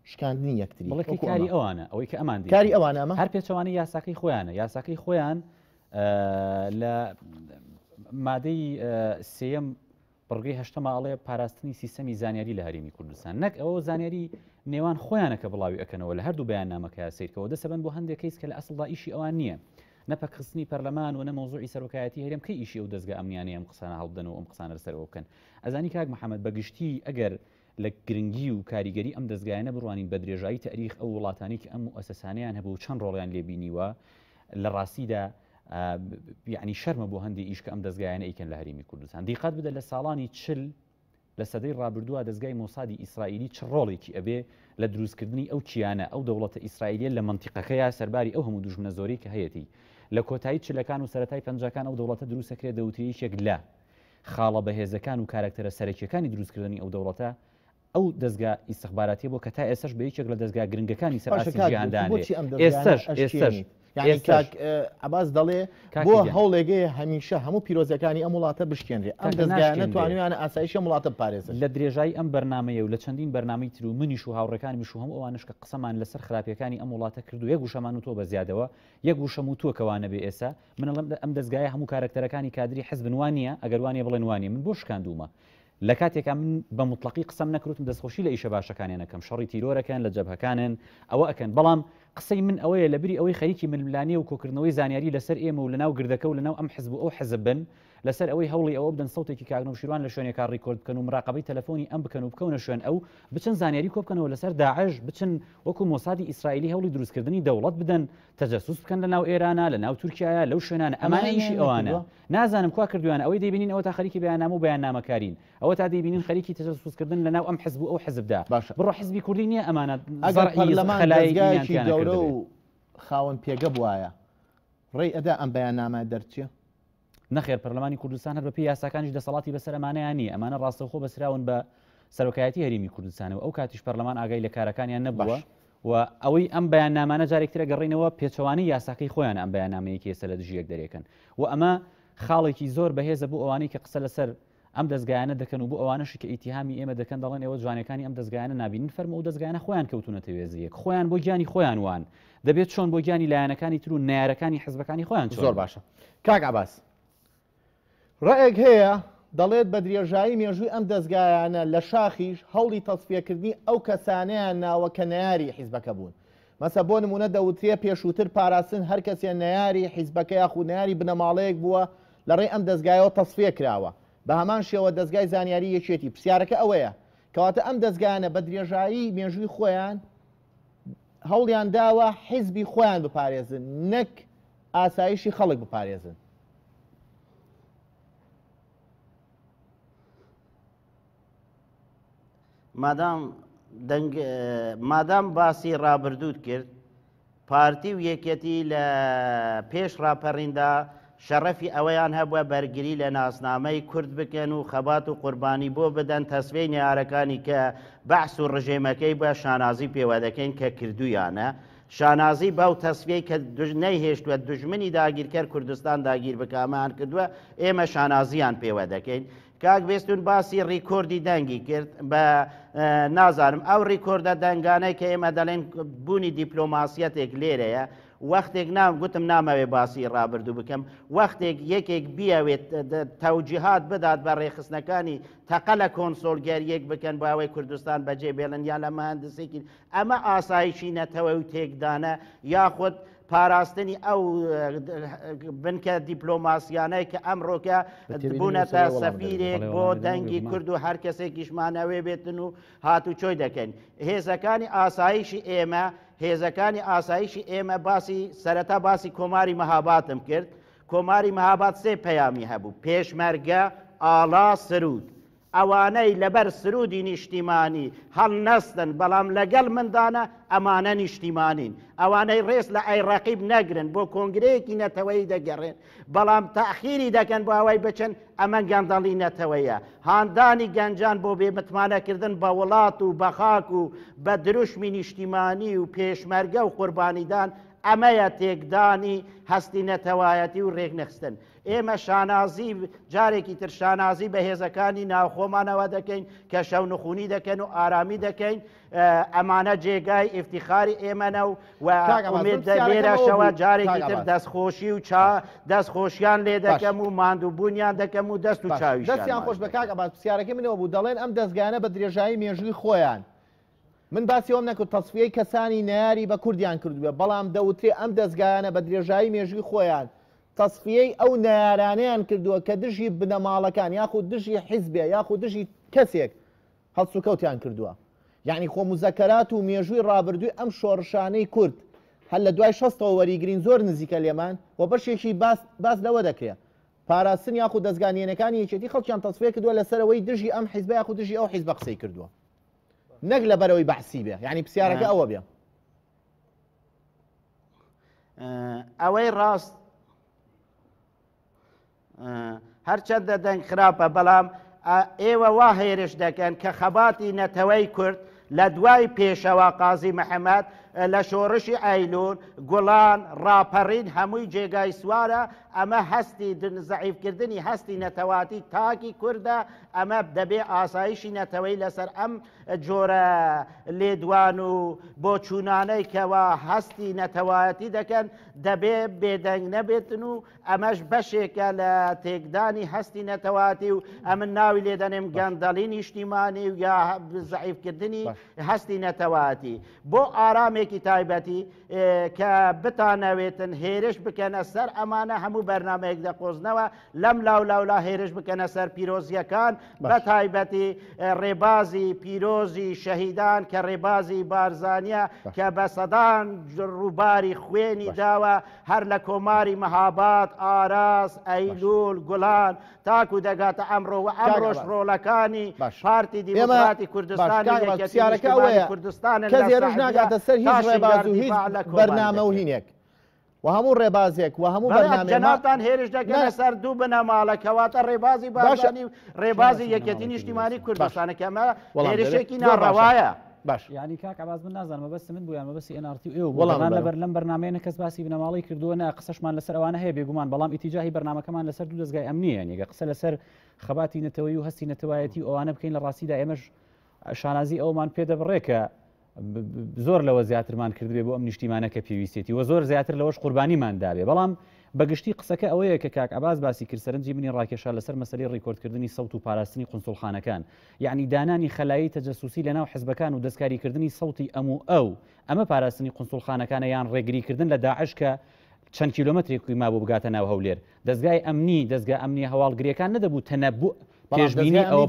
شکاندنی یەکتری کاری ئەوانە ئەوەی کە ئەمان کاری ئەوانەمە هەر پێچوانی یاساقی خۆیانە یاساقی خۆیان لە مادەی سم بڕگەی هەشتەمە ئەڵێ پاراستنی سیستەمی زانیاری لە هەرمی کوردستان نەک ئەوە زانیاری نێوان خۆیانە کە بڵاوی ئەەکەنەوە لە هەردوو بەیان نامەکە یاسیرکەوە دەسەبن بۆ هەندێک کەیس کە لە ئەسڵدا ئیشی ئەوان نییە نەپەخستنی پەرلەمان و نەمەوزوعی سەرۆکایەتی هەرێم کە ئیشی و دەستگە ئەمنیانی ئەم قسانە هەڵدن و ئەم قسانە سەرەوەکەن ئەزانی کاک محەممەد بەگشتی ئەگەر لە گرنگی و کاریگەری ئەم دەستگایانە بڕوانین بە درێژایی تاریخ ئەو وڵاتانی کە ئەم ئەسەسانیان هەبوو چەند ڕۆڵیان لێبینیوە لە ڕاستیدا یعنی شەرمە بۆ هەندی ئیشکە ئەم دەستگایانە ئیکەن لە هەرمی کوردستان دیقات بدە لە ساڵانی چل لە سەدەی ڕابردووە دەستگای مۆسادی ئیسرائیلی چ ڕۆڵێکی ئەبێ لە دروستکردنی ئەو چیانە ئەو دەوڵەتە ئیسرائیلە لە منتیقەکەیە سەرباری ئەو هەموو دوژمنە زۆری کە هەیەی لە کۆتایی چلەکان و سەتای پنجەکان ئەو دەوڵەتە دروستەکرێ دەوتریشێک لە خاڵە بەهێزەکان و کارکتەرە سەرەکیەکانی دروستکردنی ئەو دەوڵەتە ئەو دەستگا ئیسەخباراتی بۆ کە تا ئێسش بە یەکێک لە دەستگا گرنگەکانی سەرژیاندان ئێستش ئێستش. عباز دەڵێ بۆ هەوڵێگەی هەمیشە هەموو پیرۆزەکانی ئەم وڵاتە بشکێنێ ئەم دەستگایانە توانیانە ئاسایشە وڵاتە پارێز لە درێژایی ئەم بەرنمەیە و لە چەندین بەرنامی تر و منیش و هاوڕەکانی میش و هەم ئەوانشکە قسەمان لەسەر خراپیەکانی ئەم وڵاتە کردو یەک گوشەمان و تۆ بە زیادەوە یەک گوشەم و تۆکەوانە بێ ئێسا منڵم ئەم دەستگایە هەموو کارکتەرەکانی کادری حەزبنوانە ئەگەروانە بڵێنوانی من بۆ شکاندومە لە کاتێکا من بە مطلقی قسەم نەکروتم دەستخۆشی لە ئیشە باشەکانیان ئەەکەم شەڕی تیرۆرەکەن لجبه جەبهەکانن ئەوە ئەکەن بلام قصی من لبری اوی ئەوەی من ململانی و کوکرنوی زنیاری لەسەر ئێمە و لەناو گردەکە و لەناو حزب او حزبن لەسەر ئەوەی هەوڵی ئەوە بدەن سەوتێکی کاگن و شیروان لە شوێنێکا ڕیکۆرد بکەن و مراقبەی تەلفۆنی ئەم بکەن و بکەونە شوێن ئەو بچن زانیاری کۆبکەنەوە لەسەر داعش بچن وەکو مۆسادی ئیسرائیلی هەوڵی دروستکردنی دەوڵەت بدەن تەجەسوس بکەن لە ناو ئێرانە لە ناو تورکایە لەو شوێنانە ئەمانە ئیشی ئەوانە نازانم کوا کردویان ئەوەی دەبینین ئەوە تا بيان مو بيان ما كارين او تا دەبینین خريكي تجسس كردن لناو ام حزب او حزب دا برو حزب کوردی امانه ئەمانە خەلایگەورە خاون خاوەن پێگە اداء ام بيان ما درتيه نەخێر پەرلمانی کوردستان هەر بە پێی یاساکانیش دەسەڵاتی بەسەرمانیانی ئەمانە ڕاستەخۆ بەسراون بە سەرۆکایەتی هەریمی کوردستانەوە ئەو کاتیش پەرلەمان ئاگای لە کارەکانیان نەبووە و ئەوەی ئەم بەیان نامانە جارێکترە گەڕینەوە پێچوانی یاساکەی خۆیان ئەم بەیان نامەیەکی ێسە لە دژیەک دەرێکن و ئەمە خاڵێکی زۆر بەهێزە بوو ئەوانەی کە قسە لەسەر ئەم دەستگایانە دەکەن و بۆ ئەوانەشی کە ئیتیهامی ئێمە دەکەن دەڵێن ئێوە جوانەکانی ئەم دەستگایانە نبینن فەرمە و دەستگایانە خۆیان کەوتونەتەوێزیەک خۆیان بۆ گیانی خۆیان وان دەبێت چۆن بۆ گیانی لایەنەکانی تر و نارەکانی حزبەکانی خۆیان زۆر باشە کاک عباس ڕێک هەیە دەڵێت بە درێژایی مێژووی ئەم دەستگایانە لە شاخیش هەوڵی تەصفیەکردنی ئەو کەسانەیان ناوەکە نەیاری حیزبەکە بوون. مەسە بۆ نمونە دەوترێ پێشووتر پاراسن هەر کەسیان نەیاری حیزبەکە یاخوناری بنەماڵەیەک بووە لە ڕێ ئەم دەستگایەوە تەصفیە کراوە. بە هەمان شێوە دەستگای زانیاری یەکێتی پرسیارەکە ئەوەیە کەواتە ئەم دەستگانە بە درێژایی مێژووی خۆیان هەوڵیان داوە حیزبی خۆیان بپارێزن نەک ئاسایشی خەڵک بپارێزن. مادام مادام باسی ڕابردوت کرد پارتی و یەکەتی لە پێش ڕاپەڕیندا شەڕەفی ئەوەیان هەبووە بەرگری لە ناسنامەی کورد بکەن و خەبات و قوربانی بۆ بدەن تەسبەی نیارەکانی کە بەعس و ڕژێمەکەی بە شانازی پێوەدەکەین کە کردویانە. شانازی باو تەسوی کە نەیهێشتوە دژمنی داگیرکەر کوردستان داگیر بکامان کردووە ئێمە شانازیان پێوە دەکەین کاک بێستون باسی ڕیکۆردی دەنگی کرد بە نازانم ئەو ڕیکۆردە دەنگانەی کە ئێمە دەڵێن بوونی دیپلۆماسیەتێک لێرەیە وەختێک نام گوتم نامەوێ باسی ڕابردو بکەم وەختێک یەکێک بیاوێت تەوجیهات بدات بە ڕێخستنەکانی تەقە لە کۆنسۆلگەریەک بکەن باوەی کوردستان بەجێ بێڵن یا لە مهندسێکی ئەمە ئاسایشی نەتەوە و تێکدانە یاخود پاراستنی ئەو بنکە دیپلۆماسیانەی کە ئەمڕۆکە بوونەتە سەفیرێک بۆ دەنگی کرد و هەر کەسێکیشمانەوەی بێتن و هاتوچۆی دەکەن هێزەکانی ئاسایشی ئێمە هێزەکانی ئاساییشی ئێمە باسی سەرەتا باسی کۆماری مەهاباتم کرد کۆماری مەهابات سێ پەیامی هەبوو پێشمەرگە ئالا سرود ئەوانەی لەبەر سرودی نیشتیمانی هەڵ نەستن بەڵام لەگەڵ مندانە ئەمانە نیشتیمانین ئەوانەی ڕێز لە ئەیڕقیب نەگرن بۆ کۆنگرەیەکی نەتەوەی دەگەڕێن بەڵام تاخیری دەکەن بۆ ئەوەی بچن ئەمە گەندەڵی نەتەوەیە هاندانی گەنجان بۆ بێمتمانەکردن بە وڵات و بەخاک و بە دروشمی نیشتیمانی و پێشمەرگە و قوربانیدان ئەمەیە تێکدانی هەستی نەتەوایەتی و ڕێک نەخستن. ئێمە شانازی جارێکی تر شانازی بەهێزەکانی ناوخۆمانەوە دەکەین کە شەو نخونی دەکەن و ئارامی دەکەین ئەمانە جێگای ئفتیخاری ئێمەە و وێرەشەوە جارێکی تر دەستخۆشی و چا دەستخۆشیان لێ دەکەم و ماندووبوونیان دەکەم و دەست و چاوی دەستیان خۆش بە کاکە باز پرسیارەکە منەوە بوو دەڵێن ئەم دەستگانە بە درێژایی مێژوی خۆیان. من باسی ئەوم نەکرد تەصفیەی کەسانی ناری بە کوردیان کردوێ بەڵام دەوترێ ئەم دەستگایانە بە درێژایی مێژوی خۆیان تەصفیەی ئەو نارانیان کردووە کە دژی بنەماڵەکان یاخود دژی حیزبێ یاخود دژی کەسێک هەڵسو کەوتیان کردووە یعنی خۆموزەکەرات و مێژووی ڕابردووی ئەم شۆڕشانەی کورد هەل لە دوای شەستەوە وەریگرین زۆر نزیکە لێمان و بەشێکی باز لەوە دەکرێت پاراستن یاخود دەستگانیەنەکانی یەکێتی خەڵکیان تەصفێ کردووە لەسەرەوەی دژی ئەم حیزب یاخود دژی ئەو حیزب قسەی کردووە نەک لە بەرەوەی بەحسی بێ یعنی پرسیارەکە ئەوە بێ ئەوەی ڕاست هەرچەندە دەنگ خراپە بەڵام ئێوە وا هێرش دەکەن کە خەباتی نەتەوەی کورد لە دوای پێشەوە قازی محەممەد لە شۆڕشی ئایلون گوڵان ڕاپەڕین هەمووی جێگای سوارە ئەمە هەستی زعیفکردنی هەستی نەتەواتی تاکی کووردە ئەمە دەبێ ئاسایشی نەتەوەی لەسەر ئەم جۆرە لێدوان و بۆ چوونانەی کەەوە هەستی نەتەوایەتی دەکەن دەبێ بێدەنگ نەبێتن و ئەمەش بەشێکە لە تێکدانی هەستی نەتەواتی و ئەمن ناوی لێدەنێم گەندەڵی نیشتیمانی و یا زعیفکردنی هەستی نەتەواتی بۆ ئارامێک کارێکی تایبەتی کە بتانەوێتن هێرش بکەنە سەر ئەمانە هەموو بەرنمەیەک دەخۆزنەوە لەم لاو لاولا هێرش بکەنە سەر پیرۆزیەکان بە تایبەتی ڕێبازی پیرۆزی شەهیدان کە ڕێبازی بارزانە کە بە سەدان ڕووباری خوێنی داوە هەر لە کۆماری مەهابات ئاراس ئەیلول گوڵان تاکو دەگاتە ئەمڕۆ و ئەمڕۆژ ڕۆڵەکانی پارتی دیمەڵاتی کوردستان کوردستان کە زێرش ناگاتە سەر هیچ پاش ڕێباز و هیچ بەرنامە و هینێک و هەموو ڕێبازێک و هەموو بەنامێناتان هێرش دەکەن سەر دوو بنەماڵە کەواتە ڕێبازی باشانی ڕێبازی یەکەتی نیشتیمانی کوردستانەکەمە هێرشێکی ناڕەوایە. باش ینی کاک عباز من نازانمە بەست من بوویان مەبسی ئەنارتی ئێوە وەڵام لەبەر لەم بەنامەیە کەس باسی بنەماڵی کردووەە قسەشمان لەسەر ئەوانە هەیە بێگومان بەڵام ئیتیجاهی بەنامەکەمان لەسەر دوو دەستگای ئەمنیە نیگە قسە لەسەر خەباتی نەتەوەی و هەستی نەتەوایەتی ئەوانە بکەین لە ڕاستیدا ئێمەش شانازی ئەومان پێدەبڕێکە زۆر لەوە زیاترمان کردوێ بۆ ئەم نیشتیمانە کە پێویستێتی و زۆر زیاتر لەوەش قوربانیماندابێ بەڵام بەگشتی قسەکە ئەوەیە کە کاک ئاباز باسی کرد سەرنجی منی ڕاکێشا لەسەر مەسەری ڕیکۆردکردنی سەوت و پاراستنی قنسڵخانەکان یعنی دانانی خەلایی تەجەسوسی لەناو حزبەکان و دەستکاریکردنی سەوتی ئەموو ئەو ئەمە پاراستنی قنسڵخانەکانە یان ڕێگریکردن لە داعش کە چەند کیلومترێکی ما بۆ بگاتە ناو هەولێر دەستگای ئەمنی دەستگا ئەمنی هەواڵگرریەکان نەدەبوو تەنەبوو پێشبینی ئەو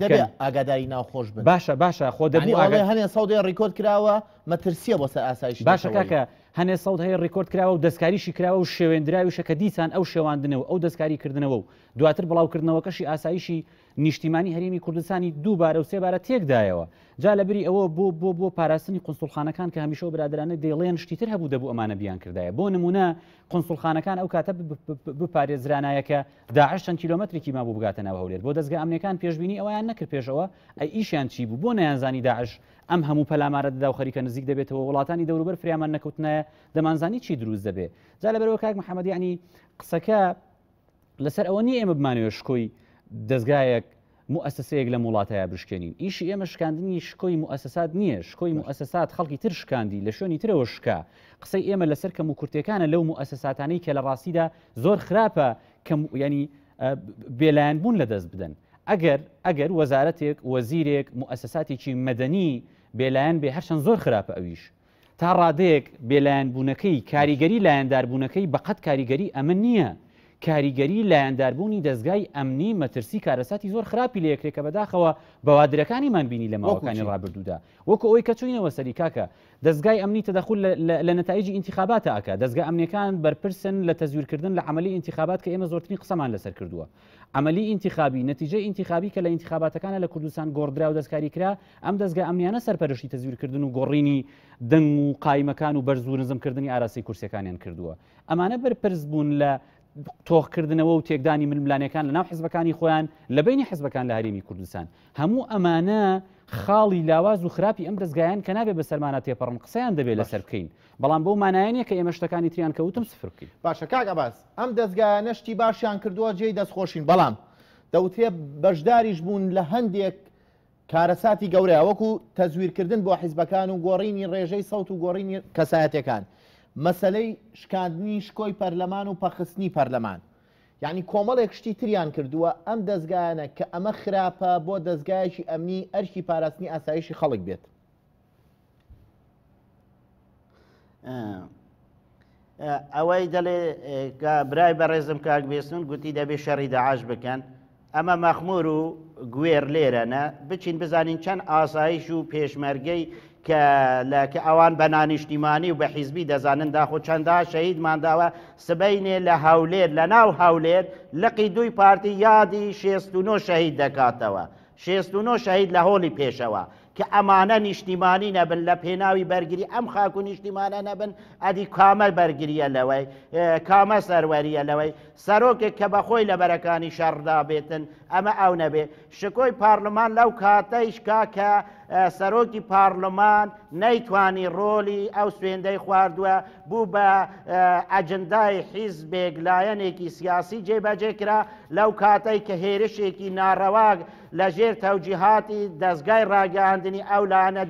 ئاگاداری ناوخۆش بن باشە باشە خۆ دەبوو ئاگای هەنێ ساودێ ڕیکۆت کراوە مەترسیە بۆ سەر ئاسایش باشە کاکە هەنێ سەڵ هەیە ڕیکۆرد کراوە و دەستکاریشی کراوە و شێوێنراویشە کە دیسان ئەو شێواندنەوە ئەو دەستکاریکردنەوە و دواتر بڵاوکردنەوەکەشی ئاساییشی نیشتیمانی هەرمی کوردستانی دووبارە و سێبارە تێکدایەوە جا لەبری ئەوە بۆ بۆ بۆ پاراستنی قنسڵخانەکان کە هەمیشە برادرانە دەیڵێن شتیتر هەبوو دەبوو ئەمانە بیان کردایە بۆ نمونە قنسڵخانەکان ئەو کاتە بپارێزرانایەکە داعش چەند کیلومترێکی ما بوو بگاتەنەوە هەولێت بۆ دەستگا ئەمنەکان پێشببینی ئەویان نەکرد پێشەوە ئەی ئیشیان چی بوو بۆ نەیانزانی داعش ئەم هەموو پەلامارە داو خەریکە نزیک دەبێتەوە وڵاتانی دەوروبەر فریامان نەکەوتنایە دەمانزانی چی دروست دەبێت جا لە بەرەوە کاک محەممەدی ینی قسەکە لەسەر ئەوە نیە ئێمە بمانەوە شکۆی دەستگایەک مؤسسەیەک لە وڵاتەیە بشکێنین ئیشی ئێمە شکاندنی شکۆی مؤسسات نییە شکۆی مؤسسات خەڵکی تر شکاندی لە شوێنی ترەوە شکا قسەی ئێمە لەسەر کەم و کورتەکانە لەو مؤسساتانەی کە لە ڕاستیدا زۆر خراپە ینی بێلایەن بوون لەدەست بدەن ئەگەر ئەگەر وەزارەتێک وەزیرێک مؤسساتێکی مەدەنی بێلایەن بێ هەرچەند زۆر خراپە ئەویش تا ڕادەیەک بێلایەن بوونەکەی کاریگەری لایەندار بوونەکەی بەقەت کاریگەری ئەمە نییە کاریگەری لایەنداربوونی دەستگای ئەمنی مەترسی کارەساتی زۆر خراپی لە یەکرێکە بەداخەوە بەوادرەکانیمان بینی لە ماوەکانی ڕابردوودا وەکو ئەوی کە چوینەوە سەری کاکە دەستگای ئەمنی تەدەخل لە نتایجی انتخاباتە ئاکە دەستگا ئەمنیەکان بەرپرسن لە تەزیورکردن لە عملی انتخابات کە ئێمە زۆرتنی قسەمان لەسەر کردووە عملی انتخابی نتیجە انتخابی کە لە انتخاباتەکانە لە کوردستان گۆڕدرا و دەستکاری کرا ئەم دەستگا ئەمیانە سەرپەرشی تەزیورکردن و گۆڕینی دەنگ و قایمەکان و بەرزوو نزمکردنی ئاراسی کورسەکانیان کردووە ئەمانە بەرپرس بوون لە تۆخکردنەوە و تێکدانی ململانەکان لە ناو حزبەکانی خۆیان لە بینی حزبەکان لە هەرێمی کوردستان هەموو ئەمانە خاڵی لاواز و خراپی ئەم دەستگایان کە نابێت بە سەرمانە تێپەڕم قسەیان دەبێت لەسەر بکەین بەڵام بەو مانایەنە کە ئێمە شتەکانی تریان کەوتم سفرکەین باشە کاک باس ئەم دەستگایە نشتی باشیان کردووە جێی دەستخۆشین بەڵام دەوتێ بەشداریش بوون لە هەندێک کارەساتی گەورە وەکو تەزویرکردن بۆ حیزبەکان و گۆڕینی ڕێژەی سەوت و گۆڕینی کەسایەتەکان مەسلەی شکاندنی شکۆی پەرلەمان و پەخستنی پەرلەمان یعنی کۆمەڵێک شتی تریان کردووە ئەم دەستگایانە کە ئەمە خراپە بۆ دەستگایشی ئەمنی ئەرکی پاراستنی ئاسایشی خەڵک بێت ئەوەی دەڵێ برای بەڕێزم کاک بێستن گوتی دەبێ شەڕی داعاش بکەن ئەمە مەخمور و گوێر لێرەنە بچین بزانین چەند ئاسایش و پێشمەرگەی کە ئەوان بە نانیشتیمانی و بە حیزبی دەزانن داخۆ چەندا شەیدمانداوە سبینێ لە هەولێر لە ناو هەولێر لەقی دوی پارتی یادی شێستونۆ شەهید دەکاتەوە. شێستونۆ شەهید لە هۆڵی پێشەوە کە ئەمانە نیشتیمانی نەبن لە پێناوی بەرگری ئەم خاک و نیشتیمانە نەبن ئەدی کامە بەرگریە لەوەی کامە سەروەریە لەوەی سەرۆکێک کە بەخۆی لە بەرەکانی شەڕدا بێتن ئەمە ئەو نەبێ شکۆی پارلمان لەو کاتەیشکا کە سەرۆکی پارلمان نەیتوانی ڕۆلی ئەو سوێندەی خواردووە بوو بە ئەجندای حیز بێگلایەنێکی سیاسی جێبەجێکرا لەو کاتەی کە هێرشێکی ناڕەواک لە ژێر تەوجیهاتی دەستگای ڕاگەاندنی ئەو لاەنە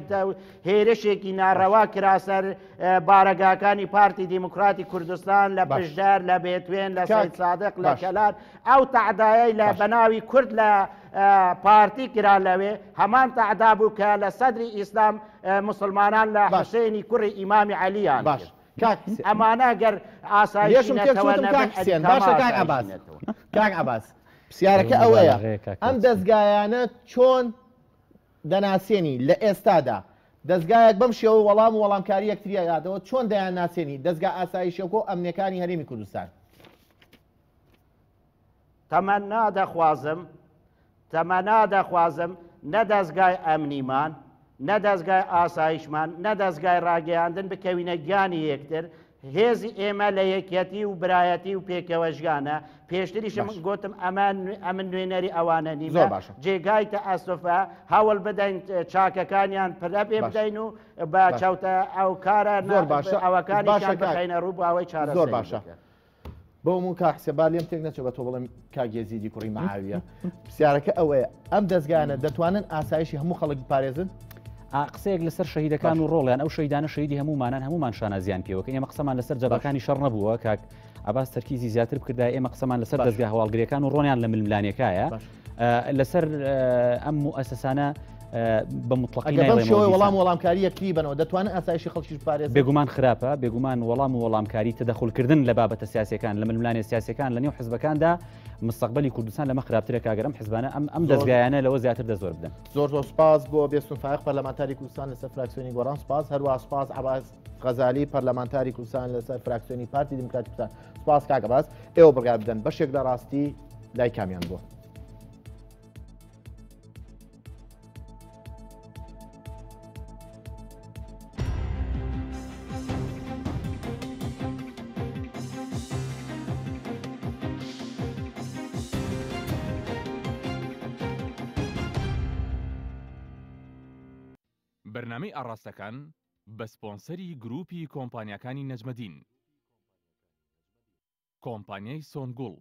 هێرشێکی ناڕەوا کراسەر اه، بارەگاکانی پارتی دیموکراتی کوردستان لە بژدار لە بێتوێن لە سادق لە کەلات ئەو تعدایە لە بەناوی کورد لە اه، پارتی کرا لەوێ هەمان تعدا بوو کە لە سەدری ئیسلام اه، مسلمانان لە حشێنی کوڕی ئیمامی علیان باش. ئەمانە گەر ئاسایشم تێ باشە کاک عباس کاک عباس پرسیارەکە ئەوەیە ئەم دەستگایانە چۆن دەناسیێنی لە ئێستادا دەستگایەک بەم شێوە وەڵام و وەڵامکاری یەکتریایادەوە چۆن دەیان ناسیێنی دەستگا ئاسایشەکۆ ئەمنیەکانی هەرێمی کوردستان تەمە نادەخوازم تەمە نادەخوازم نە دەستگای ئەمنیمان نە دەستگای ئاسایشمان نە دەستگای ڕاگەیاندن بکەوینە گیانی یەکتر هێزی ئێمە لە یەکەتی و برایەتی و پێکەوەژگانە پێشتریش گوتم ئەمن نوێنەری ئەوانە نی جێگایتە ئەسۆفا هەوڵ بدەین چاکەکانیان پرە پێ بدەین و بە چاوتە ئەو کارە زۆر باشە ئەوەکانینە ڕوو ئەوەی چارە زۆر باشە. بۆمون کاکسێبا لێم تێک نەچێت بە تۆ بڵم کاگێزیدی کوڕی ماویە پرسیارەکە ئەوەیە ئەم دەستگانە دەتوانن ئاسایشی هەموو خەڵک پارێزن؟ قسەیەک لەسەر شەهیدەکان و ڕۆڵیان ئەو شەیدانە شەیدی هەمومانان هەمومان شانازیان پێوەکە ئێمە قسەمان لەسەر جەبەکانی شەڕ نەبووە کاک ئاباس تەرکیزی زیاتر بکردا ئێمە قسەمان لەسەر دەستگا هەواڵگرەکان و ڕۆنیان لە ململانیەکایە لەسەر ئەم و ئەسەسانە بە مطلقیەوەی وەڵام وەڵامکاریەکی بنەوە دەتوانن ئاسایشی خەڵکی پارێز بێگومان خراپە بێگومان وەڵام و وەڵامکاری تدەخلکردن لە بابەتە سیاسەکان لە منلانێ سیاسەکان لە نێو حزبەکاندا مستقبلی کوردستان لەمە خراپترە کاگەرم حزبانە ئەم ئەم دەستگایانە لەوە زیاتر دەزۆر بدەن زۆر زۆر سپاس بۆ بێستون فایق پەرلەمانتاری کوردستان لەسەر فراکسیۆنی گۆڕان سپاس هەروە سپاس عباس غەزالی پەرلەمانتاری کوردستان لەسەر فراکسیۆنی پارتی دموکراتی کوردستان سپاس کاگەباز ئێوە بڕگا بدەن بەشێک لە ڕاستی لای کامیان بووە بەرنمەی ئاڕاستەکان بە سپۆنسەری گروپی کۆمپانیەکانی نەجمەدین کۆمپانیای سۆنگوڵ